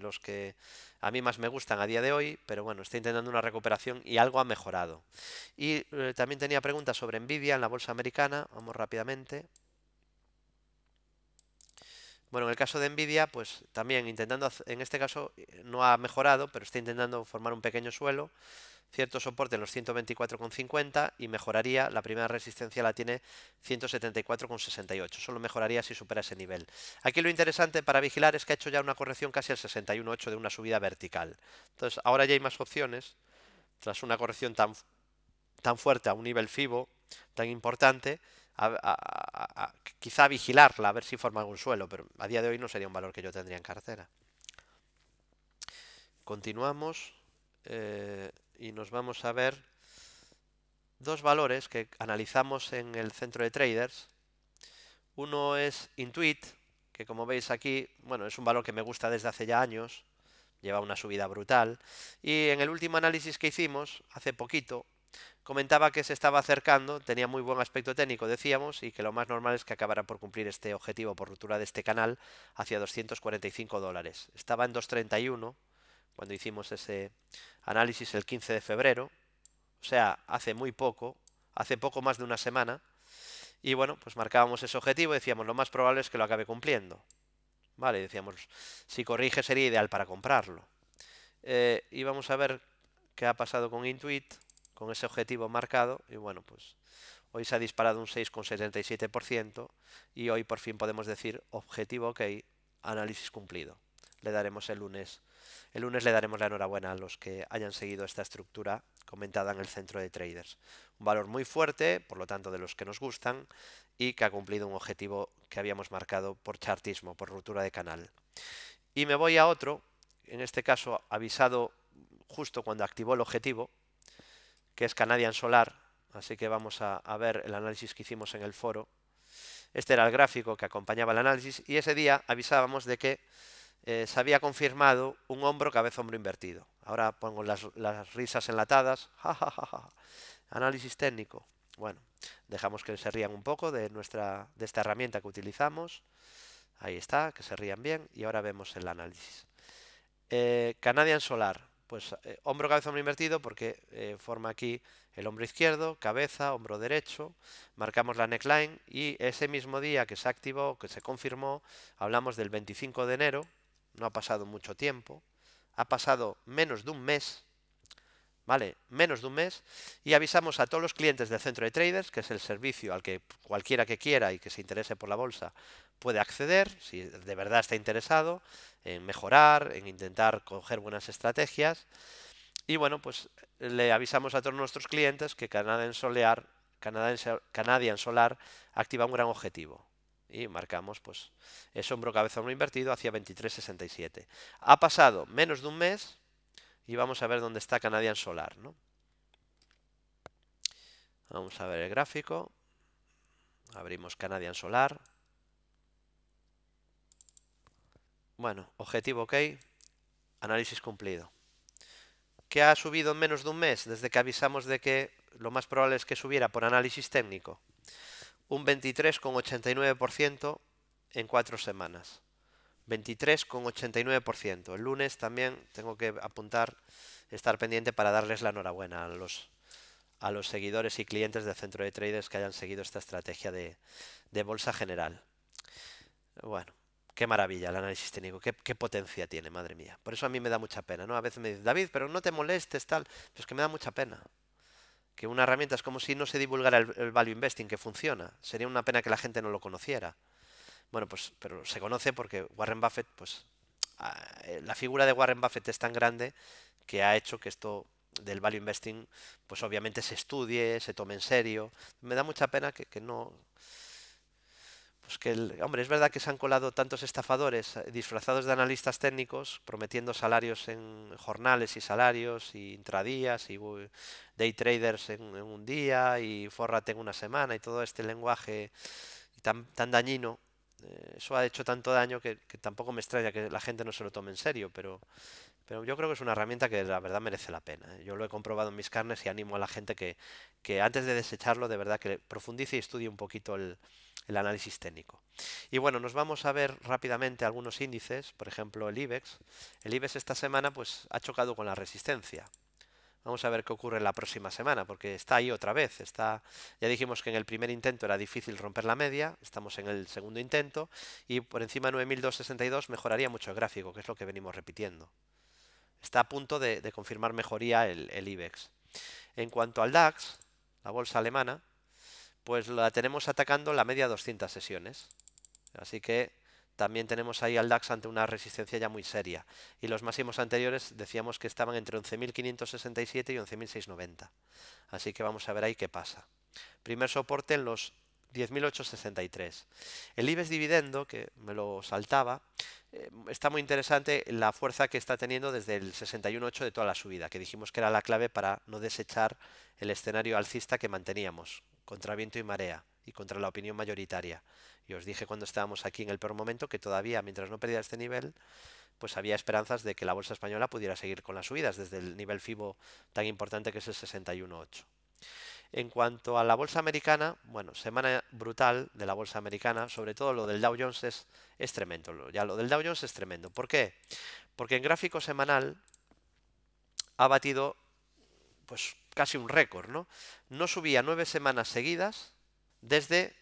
los que a mí más me gustan a día de hoy, pero bueno, está intentando una recuperación y algo ha mejorado. Y eh, también tenía preguntas sobre Nvidia en la bolsa americana. Vamos rápidamente. Bueno, en el caso de Nvidia, pues también intentando, en este caso eh, no ha mejorado, pero está intentando formar un pequeño suelo, cierto soporte en los 124,50 y mejoraría, la primera resistencia la tiene 174,68, solo mejoraría si supera ese nivel. Aquí lo interesante para vigilar es que ha hecho ya una corrección casi al 61,8 de una subida vertical. Entonces, ahora ya hay más opciones, tras una corrección tan, tan fuerte a un nivel FIBO tan importante, quizá vigilarla, a ver si forma algún suelo, pero a día de hoy no sería un valor que yo tendría en cartera. Continuamos eh, y nos vamos a ver dos valores que analizamos en el centro de traders. Uno es Intuit, que como veis aquí, bueno, es un valor que me gusta desde hace ya años, lleva una subida brutal. Y en el último análisis que hicimos, hace poquito, comentaba que se estaba acercando, tenía muy buen aspecto técnico, decíamos, y que lo más normal es que acabara por cumplir este objetivo por ruptura de este canal hacia 245 dólares. Estaba en 231 cuando hicimos ese análisis el 15 de febrero, o sea, hace muy poco, hace poco más de una semana, y bueno, pues marcábamos ese objetivo y decíamos, lo más probable es que lo acabe cumpliendo. Vale, decíamos, si corrige sería ideal para comprarlo. Eh, y vamos a ver qué ha pasado con Intuit con ese objetivo marcado y bueno, pues hoy se ha disparado un 6,77% y hoy por fin podemos decir objetivo ok, análisis cumplido. Le daremos el lunes, el lunes le daremos la enhorabuena a los que hayan seguido esta estructura comentada en el centro de traders. Un valor muy fuerte, por lo tanto de los que nos gustan y que ha cumplido un objetivo que habíamos marcado por chartismo, por ruptura de canal. Y me voy a otro, en este caso avisado justo cuando activó el objetivo, que es Canadian Solar, así que vamos a, ver el análisis que hicimos en el foro. Este era el gráfico que acompañaba el análisis y ese día avisábamos de que eh, se había confirmado un hombro cabeza-hombro invertido. Ahora pongo las, risas enlatadas. análisis técnico. Bueno, dejamos que se rían un poco de, nuestra, de esta herramienta que utilizamos. Ahí está, que se rían bien. Y ahora vemos el análisis. Eh, Canadian Solar pues eh, hombro, cabeza, hombro invertido porque eh, forma aquí el hombro izquierdo, cabeza, hombro derecho, marcamos la neckline y ese mismo día que se activó, que se confirmó, hablamos del 25 de enero, no ha pasado mucho tiempo, ha pasado menos de un mes ¿vale? Menos de un mes y avisamos a todos los clientes del centro de traders, que es el servicio al que cualquiera que quiera y que se interese por la bolsa puede acceder, si de verdad está interesado en mejorar, en intentar coger buenas estrategias. Y bueno, pues le avisamos a todos nuestros clientes que Canadian Solar, Canadian Solar activa un gran objetivo, y marcamos pues es hombro cabeza invertido hacia 23.67. Ha pasado menos de un mes y vamos a ver dónde está Canadian Solar. ¿no? Vamos a ver el gráfico. Abrimos Canadian Solar. Bueno, objetivo OK. Análisis cumplido. ¿Qué ha subido en menos de un mes desde que avisamos de que lo más probable es que subiera por análisis técnico? Un 23,89% en cuatro semanas. 23,89%. El lunes también tengo que apuntar, estar pendiente para darles la enhorabuena a los, a los seguidores y clientes del centro de traders que hayan seguido esta estrategia de, bolsa general. Bueno, qué maravilla el análisis técnico, qué, qué, potencia tiene, madre mía. Por eso a mí me da mucha pena, ¿no? A veces me dicen, David, pero no te molestes, tal. Pero es que me da mucha pena. Que una herramienta es como si no se divulgara el, el value investing, que funciona. Sería una pena que la gente no lo conociera. Bueno, pues pero se conoce porque Warren Buffett, pues ah, eh, la figura de Warren Buffett es tan grande que ha hecho que esto del value investing, pues obviamente se estudie, se tome en serio. Me da mucha pena que, no... Pues que, el, hombre, es verdad que se han colado tantos estafadores eh, disfrazados de analistas técnicos, prometiendo salarios en jornales y salarios, y intradías, y day traders en, un día, y forrate en una semana, y todo este lenguaje tan, tan dañino eh, eso ha hecho tanto daño que, tampoco me extraña que la gente no se lo tome en serio, pero, yo creo que es una herramienta que la verdad merece la pena. ¿eh? Yo lo he comprobado en mis carnes y animo a la gente que, antes de desecharlo, de verdad que profundice y estudie un poquito el, análisis técnico. Y bueno, nos vamos a ver rápidamente algunos índices, por ejemplo el IBEX. El IBEX esta semana pues ha chocado con la resistencia. Vamos a ver qué ocurre la próxima semana, porque está ahí otra vez. Está, ya dijimos que en el primer intento era difícil romper la media, estamos en el segundo intento, y por encima de 9262 mejoraría mucho el gráfico, que es lo que venimos repitiendo. Está a punto de, confirmar mejoría el, el IBEX. En cuanto al DAX, la bolsa alemana, pues la tenemos atacando la media 200 sesiones. Así que también tenemos ahí al DAX ante una resistencia ya muy seria. Y los máximos anteriores decíamos que estaban entre 11.567 y 11.690. Así que vamos a ver ahí qué pasa. Primer soporte en los 10.863. El IBEX dividendo, que me lo saltaba, eh, está muy interesante la fuerza que está teniendo desde el 61.8 de toda la subida, que dijimos que era la clave para no desechar el escenario alcista que manteníamos, contra viento y marea y contra la opinión mayoritaria. Y os dije cuando estábamos aquí en el peor momento que todavía, mientras no perdía este nivel, pues había esperanzas de que la bolsa española pudiera seguir con las subidas desde el nivel FIBO tan importante que es el 61.8. En cuanto a la bolsa americana, bueno, semana brutal de la bolsa americana, sobre todo lo del Dow Jones es, es tremendo. Ya lo del Dow Jones es tremendo. ¿Por qué? Porque en gráfico semanal ha batido pues casi un récord, ¿no? No subía nueve semanas seguidas, desde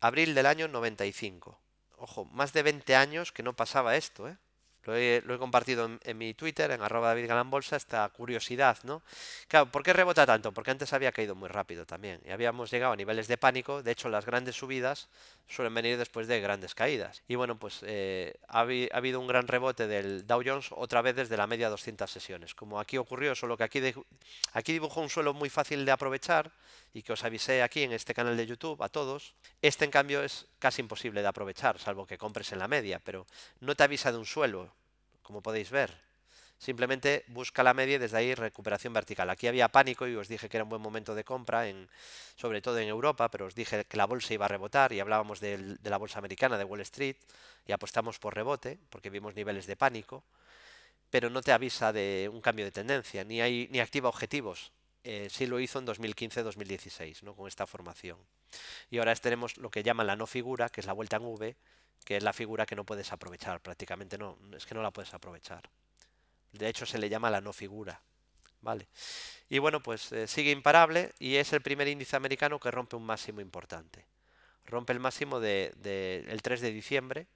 abril del año 95. Ojo, más de 20 años que no pasaba esto, ¿eh? Lo he, compartido en, mi Twitter, en arroba David Galán Bolsa, esta curiosidad, ¿no? Claro, ¿por qué rebota tanto? Porque antes había caído muy rápido también y habíamos llegado a niveles de pánico. De hecho, las grandes subidas suelen venir después de grandes caídas. Y bueno, pues eh, ha, habido un gran rebote del Dow Jones otra vez desde la media 200 sesiones. Como aquí ocurrió, solo que aquí, de, aquí dibujó un suelo muy fácil de aprovechar, y que os avisé aquí en este canal de YouTube a todos, este en cambio es casi imposible de aprovechar, salvo que compres en la media, pero no te avisa de un suelo, como podéis ver. Simplemente busca la media y desde ahí recuperación vertical. Aquí había pánico y os dije que era un buen momento de compra, en, sobre todo en Europa, pero os dije que la bolsa iba a rebotar y hablábamos de, la bolsa americana, de Wall Street, y apostamos por rebote porque vimos niveles de pánico, pero no te avisa de un cambio de tendencia, ni, hay, ni activa objetivos. Eh, sí lo hizo en 2015-2016, ¿no? con esta formación. Y ahora tenemos lo que llaman la no figura, que es la vuelta en V, que es la figura que no puedes aprovechar, prácticamente no, es que no la puedes aprovechar. De hecho se le llama la no figura. Vale. Y bueno, pues eh, sigue imparable y es el primer índice americano que rompe un máximo importante. Rompe el máximo del de, 3 de diciembre,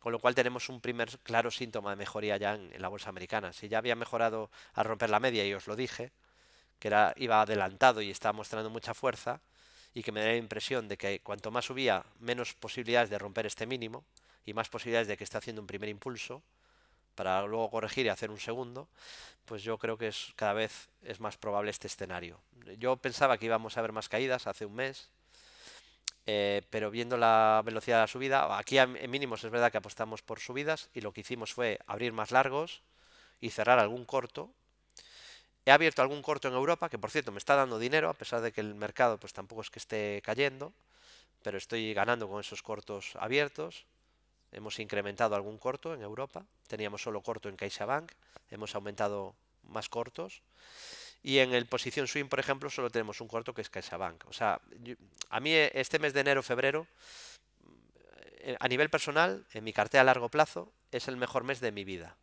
con lo cual tenemos un primer claro síntoma de mejoría ya en, en la bolsa americana. Si ya había mejorado al romper la media, y os lo dije, que era, iba adelantado y estaba mostrando mucha fuerza, y que me da la impresión de que cuanto más subía, menos posibilidades de romper este mínimo y más posibilidades de que esté haciendo un primer impulso para luego corregir y hacer un segundo, pues yo creo que es cada vez es más probable este escenario. Yo pensaba que íbamos a ver más caídas hace un mes, eh, pero viendo la velocidad de la subida, aquí en mínimos es verdad que apostamos por subidas y lo que hicimos fue abrir más largos y cerrar algún corto He abierto algún corto en Europa, que por cierto me está dando dinero, a pesar de que el mercado pues tampoco es que esté cayendo, pero estoy ganando con esos cortos abiertos. Hemos incrementado algún corto en Europa, teníamos solo corto en CaixaBank, hemos aumentado más cortos. Y en el posición swing, por ejemplo, solo tenemos un corto que es CaixaBank. O sea, a mí eh, este mes de enero, febrero, eh, a nivel personal, en mi cartera a largo plazo, es el mejor mes de mi vida.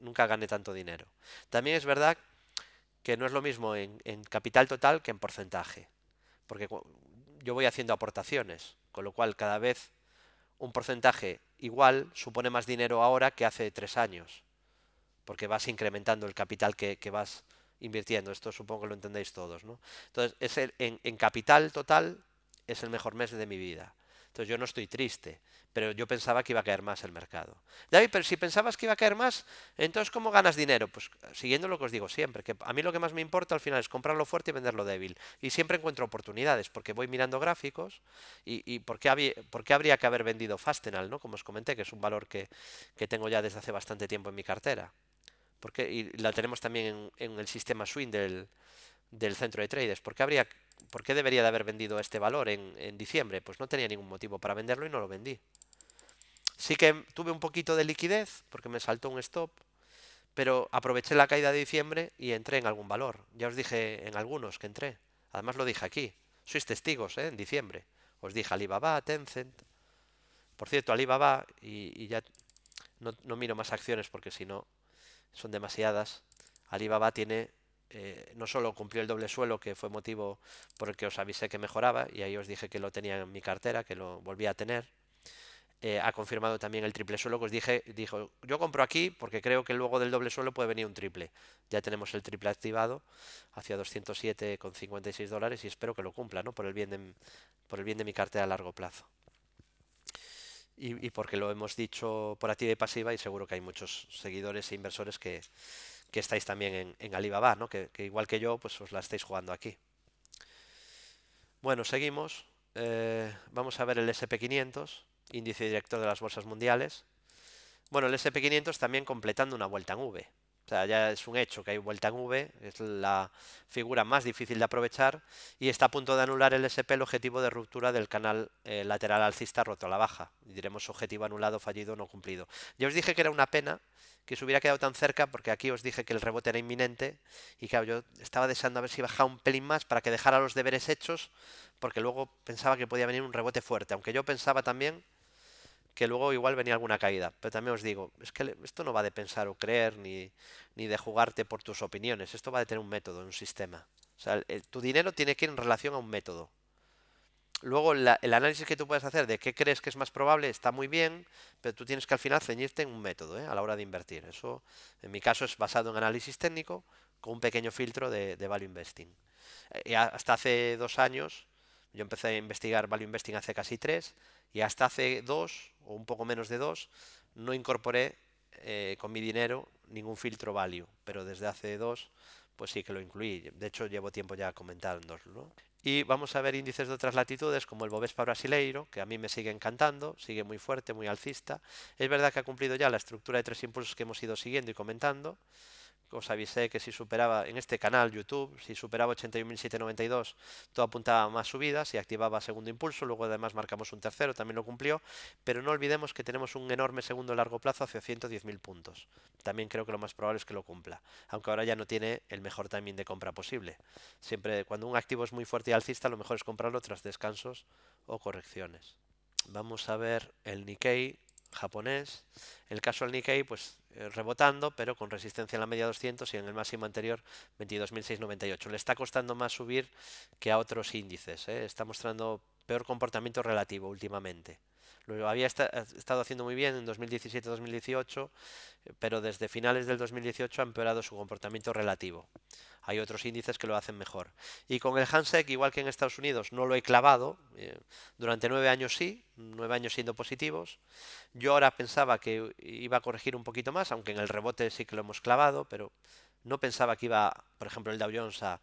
Nunca gané tanto dinero. También es verdad que no es lo mismo en, capital total que en porcentaje, porque yo voy haciendo aportaciones, con lo cual cada vez un porcentaje igual supone más dinero ahora que hace tres años, porque vas incrementando el capital que, vas invirtiendo. Esto supongo que lo entendéis todos. ¿no? Entonces, es el, en, capital total es el mejor mes de mi vida. Entonces yo no estoy triste, pero yo pensaba que iba a caer más el mercado. David, pero si pensabas que iba a caer más, entonces ¿cómo ganas dinero? Pues siguiendo lo que os digo siempre, que a mí lo que más me importa al final es comprarlo fuerte y venderlo débil. Y siempre encuentro oportunidades, porque voy mirando gráficos y, por, qué habría que haber vendido Fastenal, ¿no? como os comenté, que es un valor que, que tengo ya desde hace bastante tiempo en mi cartera. Porque, y la tenemos también en, en el sistema swing del, del centro de traders. ¿Por qué, habría, por qué debería de haber vendido este valor en, diciembre? Pues no tenía ningún motivo para venderlo y no lo vendí. Sí que tuve un poquito de liquidez porque me saltó un stop, pero aproveché la caída de diciembre y entré en algún valor. Ya os dije en algunos que entré. Además lo dije aquí. Sois testigos, ¿eh? En diciembre. Os dije Alibaba, Tencent. Por cierto, Alibaba, y, y ya no, no miro más acciones porque si no son demasiadas. Alibaba tiene eh, no solo cumplió el doble suelo, que fue motivo por el que os avisé que mejoraba, y ahí os dije que lo tenía en mi cartera, que lo volvía a tener. Eh, ha confirmado también el triple suelo, que os dije, dijo, yo compro aquí porque creo que luego del doble suelo puede venir un triple. Ya tenemos el triple activado hacia 207,56 dólares y espero que lo cumpla, ¿no? Por el bien de, por el bien de mi cartera a largo plazo. Y, y porque lo hemos dicho por activa y pasiva y seguro que hay muchos seguidores e inversores que, que estáis también en, en Alibaba, Que, igual que yo, pues os la estáis jugando aquí. Bueno, seguimos. Eh, vamos a ver el SP500, índice director de las bolsas mundiales. Bueno, el SP500 también completando una vuelta en V. O sea, ya es un hecho que hay vuelta en V, es la figura más difícil de aprovechar y está a punto de anular el SP el objetivo de ruptura del canal eh, lateral alcista roto a la baja. Y diremos objetivo anulado, fallido, no cumplido. Yo os dije que era una pena que se hubiera quedado tan cerca porque aquí os dije que el rebote era inminente y claro, yo estaba deseando a ver si bajaba un pelín más para que dejara los deberes hechos porque luego pensaba que podía venir un rebote fuerte, aunque yo pensaba también que luego igual venía alguna caída. Pero también os digo, es que esto no va de pensar o creer, ni, de jugarte por tus opiniones, esto va de tener un método, un sistema. O sea, tu dinero tiene que ir en relación a un método. Luego, el análisis que tú puedes hacer de qué crees que es más probable está muy bien, pero tú tienes que al final ceñirte en un método ¿eh? a la hora de invertir. Eso, en mi caso, es basado en análisis técnico con un pequeño filtro de, de value investing. Eh, y hasta hace dos años, yo empecé a investigar value investing hace casi tres, y hasta hace dos o un poco menos de dos, no incorporé eh, con mi dinero ningún filtro value, pero desde hace dos, pues sí que lo incluí. De hecho, llevo tiempo ya comentándoslo. Y vamos a ver índices de otras latitudes como el Bovespa brasileiro, que a mí me sigue encantando, sigue muy fuerte, muy alcista. Es verdad que ha cumplido ya la estructura de tres impulsos que hemos ido siguiendo y comentando os avisé que si superaba en este canal YouTube, si superaba 81.792, todo apuntaba a más subidas y activaba segundo impulso, luego además marcamos un tercero, también lo cumplió, pero no olvidemos que tenemos un enorme segundo largo plazo hacia 110.000 puntos. También creo que lo más probable es que lo cumpla, aunque ahora ya no tiene el mejor timing de compra posible. Siempre cuando un activo es muy fuerte y alcista, lo mejor es comprarlo tras descansos o correcciones. Vamos a ver el Nikkei japonés. El del Nikkei, pues eh, rebotando, pero con resistencia en la media 200 y en el máximo anterior 22.698. Le está costando más subir que a otros índices. ¿eh? Está mostrando peor comportamiento relativo últimamente. Lo había estado haciendo muy bien en 2017-2018, eh, pero desde finales del 2018 ha empeorado su comportamiento relativo. Hay otros índices que lo hacen mejor. Y con el Hansec, igual que en Estados Unidos, no lo he clavado. Eh, durante nueve años sí, nueve años siendo positivos. Yo ahora pensaba que iba a corregir un poquito más, aunque en el rebote sí que lo hemos clavado, pero no pensaba que iba, por ejemplo, el Dow Jones a,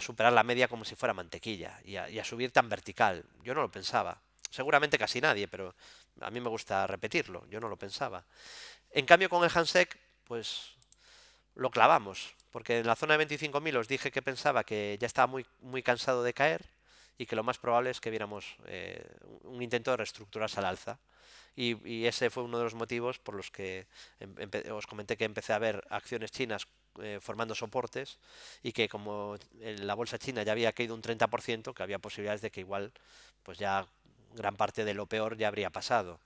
superar la media como si fuera mantequilla y a subir tan vertical. Yo no lo pensaba seguramente casi nadie, pero a mí me gusta repetirlo, yo no lo pensaba. En cambio con el Hansec, pues lo clavamos, porque en la zona de 25.000 os dije que pensaba que ya estaba muy, muy cansado de caer y que lo más probable es que viéramos eh, un intento de reestructurarse al alza. Y, ese fue uno de los motivos por los que os comenté que empecé a ver acciones chinas eh, formando soportes y que como en la bolsa china ya había caído un 30%, que había posibilidades de que igual pues ya gran parte de lo peor ya habría pasado.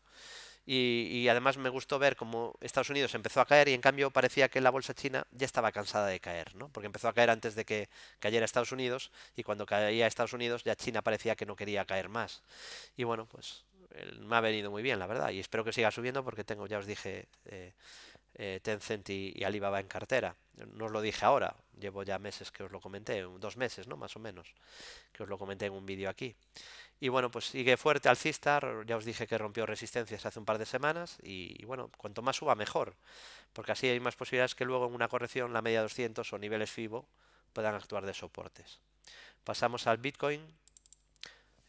Y, además me gustó ver cómo Estados Unidos empezó a caer y en cambio parecía que la bolsa china ya estaba cansada de caer, ¿no? Porque empezó a caer antes de que cayera Estados Unidos y cuando caía Estados Unidos ya China parecía que no quería caer más. Y bueno, pues me ha venido muy bien, la verdad, y espero que siga subiendo porque tengo, ya os dije, eh, eh, Tencent y, y, Alibaba en cartera. No os lo dije ahora, llevo ya meses que os lo comenté, dos meses, ¿no? Más o menos, que os lo comenté en un vídeo aquí. Y bueno, pues sigue fuerte Alcistar, ya os dije que rompió resistencias hace un par de semanas y, y bueno, cuanto más suba mejor, porque así hay más posibilidades que luego en una corrección la media 200 o niveles FIBO puedan actuar de soportes. Pasamos al Bitcoin.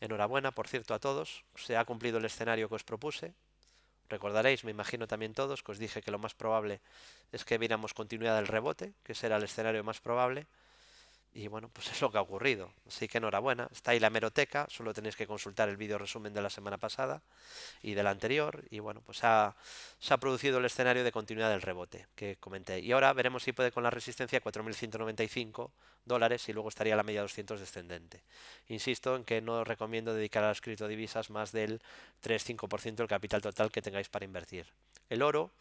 Enhorabuena, por cierto, a todos. Se ha cumplido el escenario que os propuse. Recordaréis, me imagino también todos, que os dije que lo más probable es que viéramos continuidad del rebote, que será el escenario más probable. Y bueno, pues es lo que ha ocurrido. Así que enhorabuena. Está ahí la meroteca. Solo tenéis que consultar el vídeo resumen de la semana pasada y de la anterior. Y bueno, pues ha, se ha producido el escenario de continuidad del rebote que comenté. Y ahora veremos si puede con la resistencia 4.195 dólares y luego estaría la media 200 descendente. Insisto en que no recomiendo dedicar a las criptodivisas más del 3-5% del capital total que tengáis para invertir. El oro,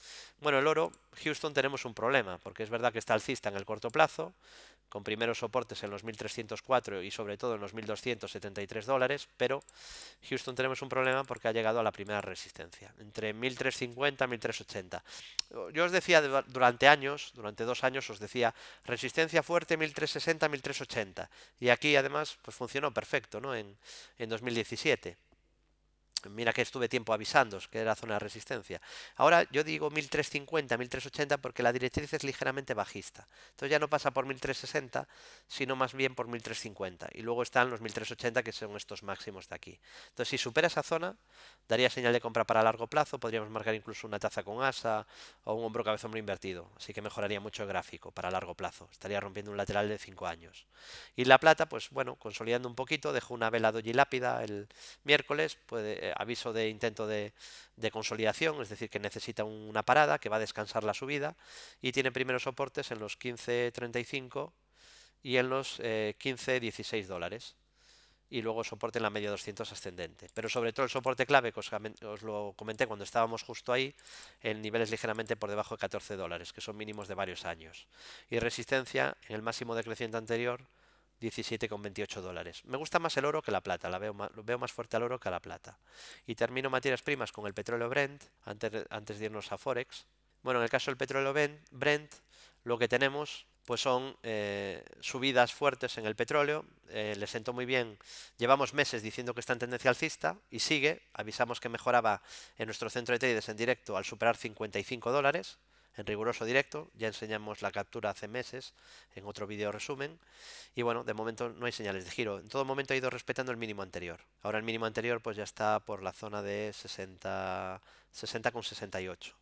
bueno, el oro, Houston tenemos un problema, porque es verdad que está alcista en el corto plazo, con primeros soportes en los 1.304 y sobre todo en los 1.273 dólares, pero Houston tenemos un problema porque ha llegado a la primera resistencia, entre 1.350 y 1.380. Yo os decía durante años, durante dos años os decía resistencia fuerte 1.360, 1.380, y aquí además pues funcionó perfecto ¿no? en, en 2017. Mira que estuve tiempo avisándos que era zona de resistencia. Ahora yo digo 1350, 1380 porque la directriz es ligeramente bajista. Entonces ya no pasa por 1360, sino más bien por 1350. Y luego están los 1380 que son estos máximos de aquí. Entonces si supera esa zona, daría señal de compra para largo plazo. Podríamos marcar incluso una taza con asa o un hombro cabeza hombro invertido. Así que mejoraría mucho el gráfico para largo plazo. Estaría rompiendo un lateral de 5 años. Y la plata, pues bueno, consolidando un poquito, dejó una vela doji lápida el miércoles. Puede aviso de intento de, consolidación, es decir, que necesita una parada, que va a descansar la subida, y tiene primeros soportes en los 15.35 y en los eh, 15.16 dólares. Y luego soporte en la media 200 ascendente. Pero sobre todo el soporte clave, que os, lo comenté cuando estábamos justo ahí, en niveles ligeramente por debajo de 14 dólares, que son mínimos de varios años. Y resistencia en el máximo decreciente anterior, 17,28 dólares. Me gusta más el oro que la plata, la veo más, veo más fuerte al oro que a la plata. Y termino materias primas con el petróleo Brent, antes, de irnos a Forex. Bueno, en el caso del petróleo Brent, lo que tenemos pues son eh, subidas fuertes en el petróleo, eh, le sentó muy bien, llevamos meses diciendo que está en tendencia alcista y sigue, avisamos que mejoraba en nuestro centro de traders en directo al superar 55 dólares, en riguroso directo. Ya enseñamos la captura hace meses en otro vídeo resumen. Y bueno, de momento no hay señales de giro. En todo momento ha ido respetando el mínimo anterior. Ahora el mínimo anterior pues ya está por la zona de 60 60,68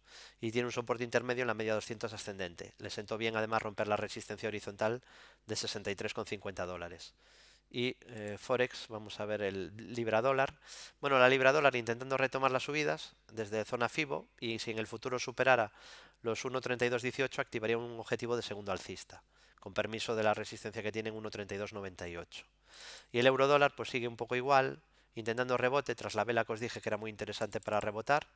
y tiene un soporte intermedio en la media 200 ascendente. Le sentó bien además romper la resistencia horizontal de 63,50 dólares y eh, Forex, vamos a ver el libra dólar. Bueno, la libra dólar intentando retomar las subidas desde zona FIBO y si en el futuro superara los 1.32.18 activarían un objetivo de segundo alcista, con permiso de la resistencia que tienen 1.32.98. Y el euro dólar pues sigue un poco igual, intentando rebote tras la vela que os dije que era muy interesante para rebotar.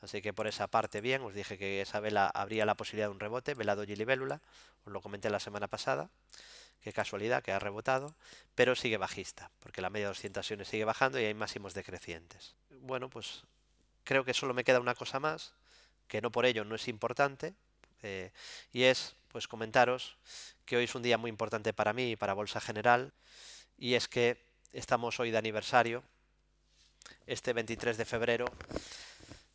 Así que por esa parte bien, os dije que esa vela habría la posibilidad de un rebote, vela doji libélula, os lo comenté la semana pasada, qué casualidad que ha rebotado, pero sigue bajista, porque la media de 200 acciones sigue bajando y hay máximos decrecientes. Bueno, pues creo que solo me queda una cosa más, que no por ello no es importante, eh, y es pues comentaros que hoy es un día muy importante para mí y para Bolsa General, y es que estamos hoy de aniversario, este 23 de febrero,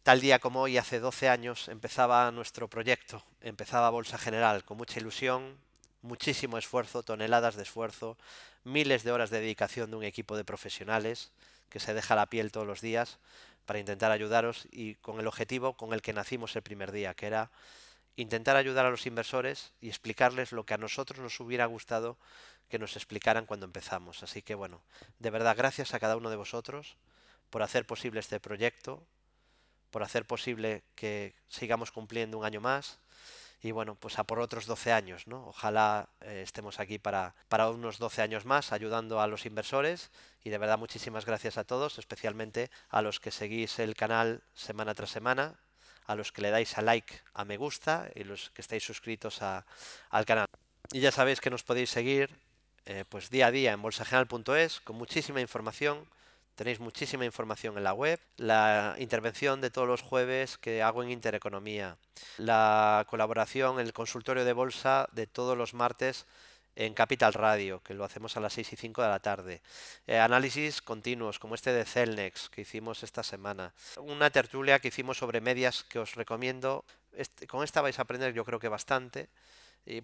tal día como hoy, hace 12 años, empezaba nuestro proyecto, empezaba Bolsa General, con mucha ilusión, muchísimo esfuerzo, toneladas de esfuerzo, miles de horas de dedicación de un equipo de profesionales que se deja la piel todos los días para intentar ayudaros y con el objetivo con el que nacimos el primer día, que era intentar ayudar a los inversores y explicarles lo que a nosotros nos hubiera gustado que nos explicaran cuando empezamos. Así que bueno, de verdad gracias a cada uno de vosotros por hacer posible este proyecto, por hacer posible que sigamos cumpliendo un año más y bueno, pues a por otros 12 años, ¿no? Ojalá eh, estemos aquí para, para unos 12 años más ayudando a los inversores y de verdad muchísimas gracias a todos, especialmente a los que seguís el canal semana tras semana, a los que le dais a like, a me gusta y los que estáis suscritos a, al canal. Y ya sabéis que nos podéis seguir eh, pues día a día en bolsagenal.es con muchísima información Tenéis muchísima información en la web, la intervención de todos los jueves que hago en Intereconomía, la colaboración, el consultorio de bolsa de todos los martes en Capital Radio, que lo hacemos a las 6 y 5 de la tarde. Eh, análisis continuos, como este de Celnex, que hicimos esta semana. Una tertulia que hicimos sobre medias que os recomiendo. con esta vais a aprender yo creo que bastante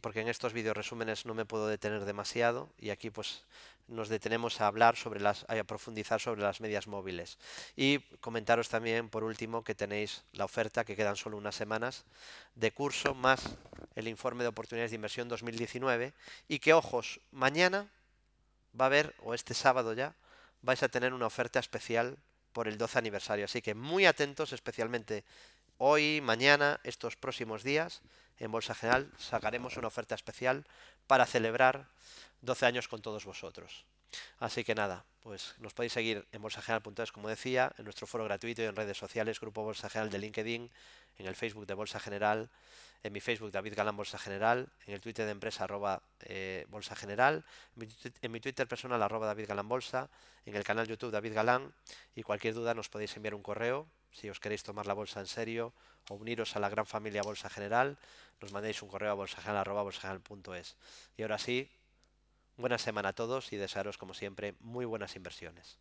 porque en estos vídeos resúmenes no me puedo detener demasiado y aquí pues nos detenemos a hablar sobre las, a profundizar sobre las medias móviles. Y comentaros también por último que tenéis la oferta, que quedan solo unas semanas, de curso más el informe de oportunidades de inversión 2019 y que ojos, mañana va a haber, o este sábado ya, vais a tener una oferta especial por el 12 aniversario. Así que muy atentos, especialmente hoy, mañana, estos próximos días, en Bolsa General sacaremos una oferta especial para celebrar 12 años con todos vosotros. Así que nada, pues nos podéis seguir en bolsageneral.es, como decía, en nuestro foro gratuito y en redes sociales, Grupo Bolsa General de LinkedIn, en el Facebook de Bolsa General, en mi Facebook David Galán Bolsa General, en el Twitter de empresa arroba eh, Bolsa General, en mi, Twitter personal arroba David Galán Bolsa, en el canal YouTube David Galán y cualquier duda nos podéis enviar un correo si os queréis tomar la bolsa en serio o uniros a la gran familia Bolsa General, nos mandéis un correo a general.es. Y ahora sí, buena semana a todos y desearos como siempre muy buenas inversiones.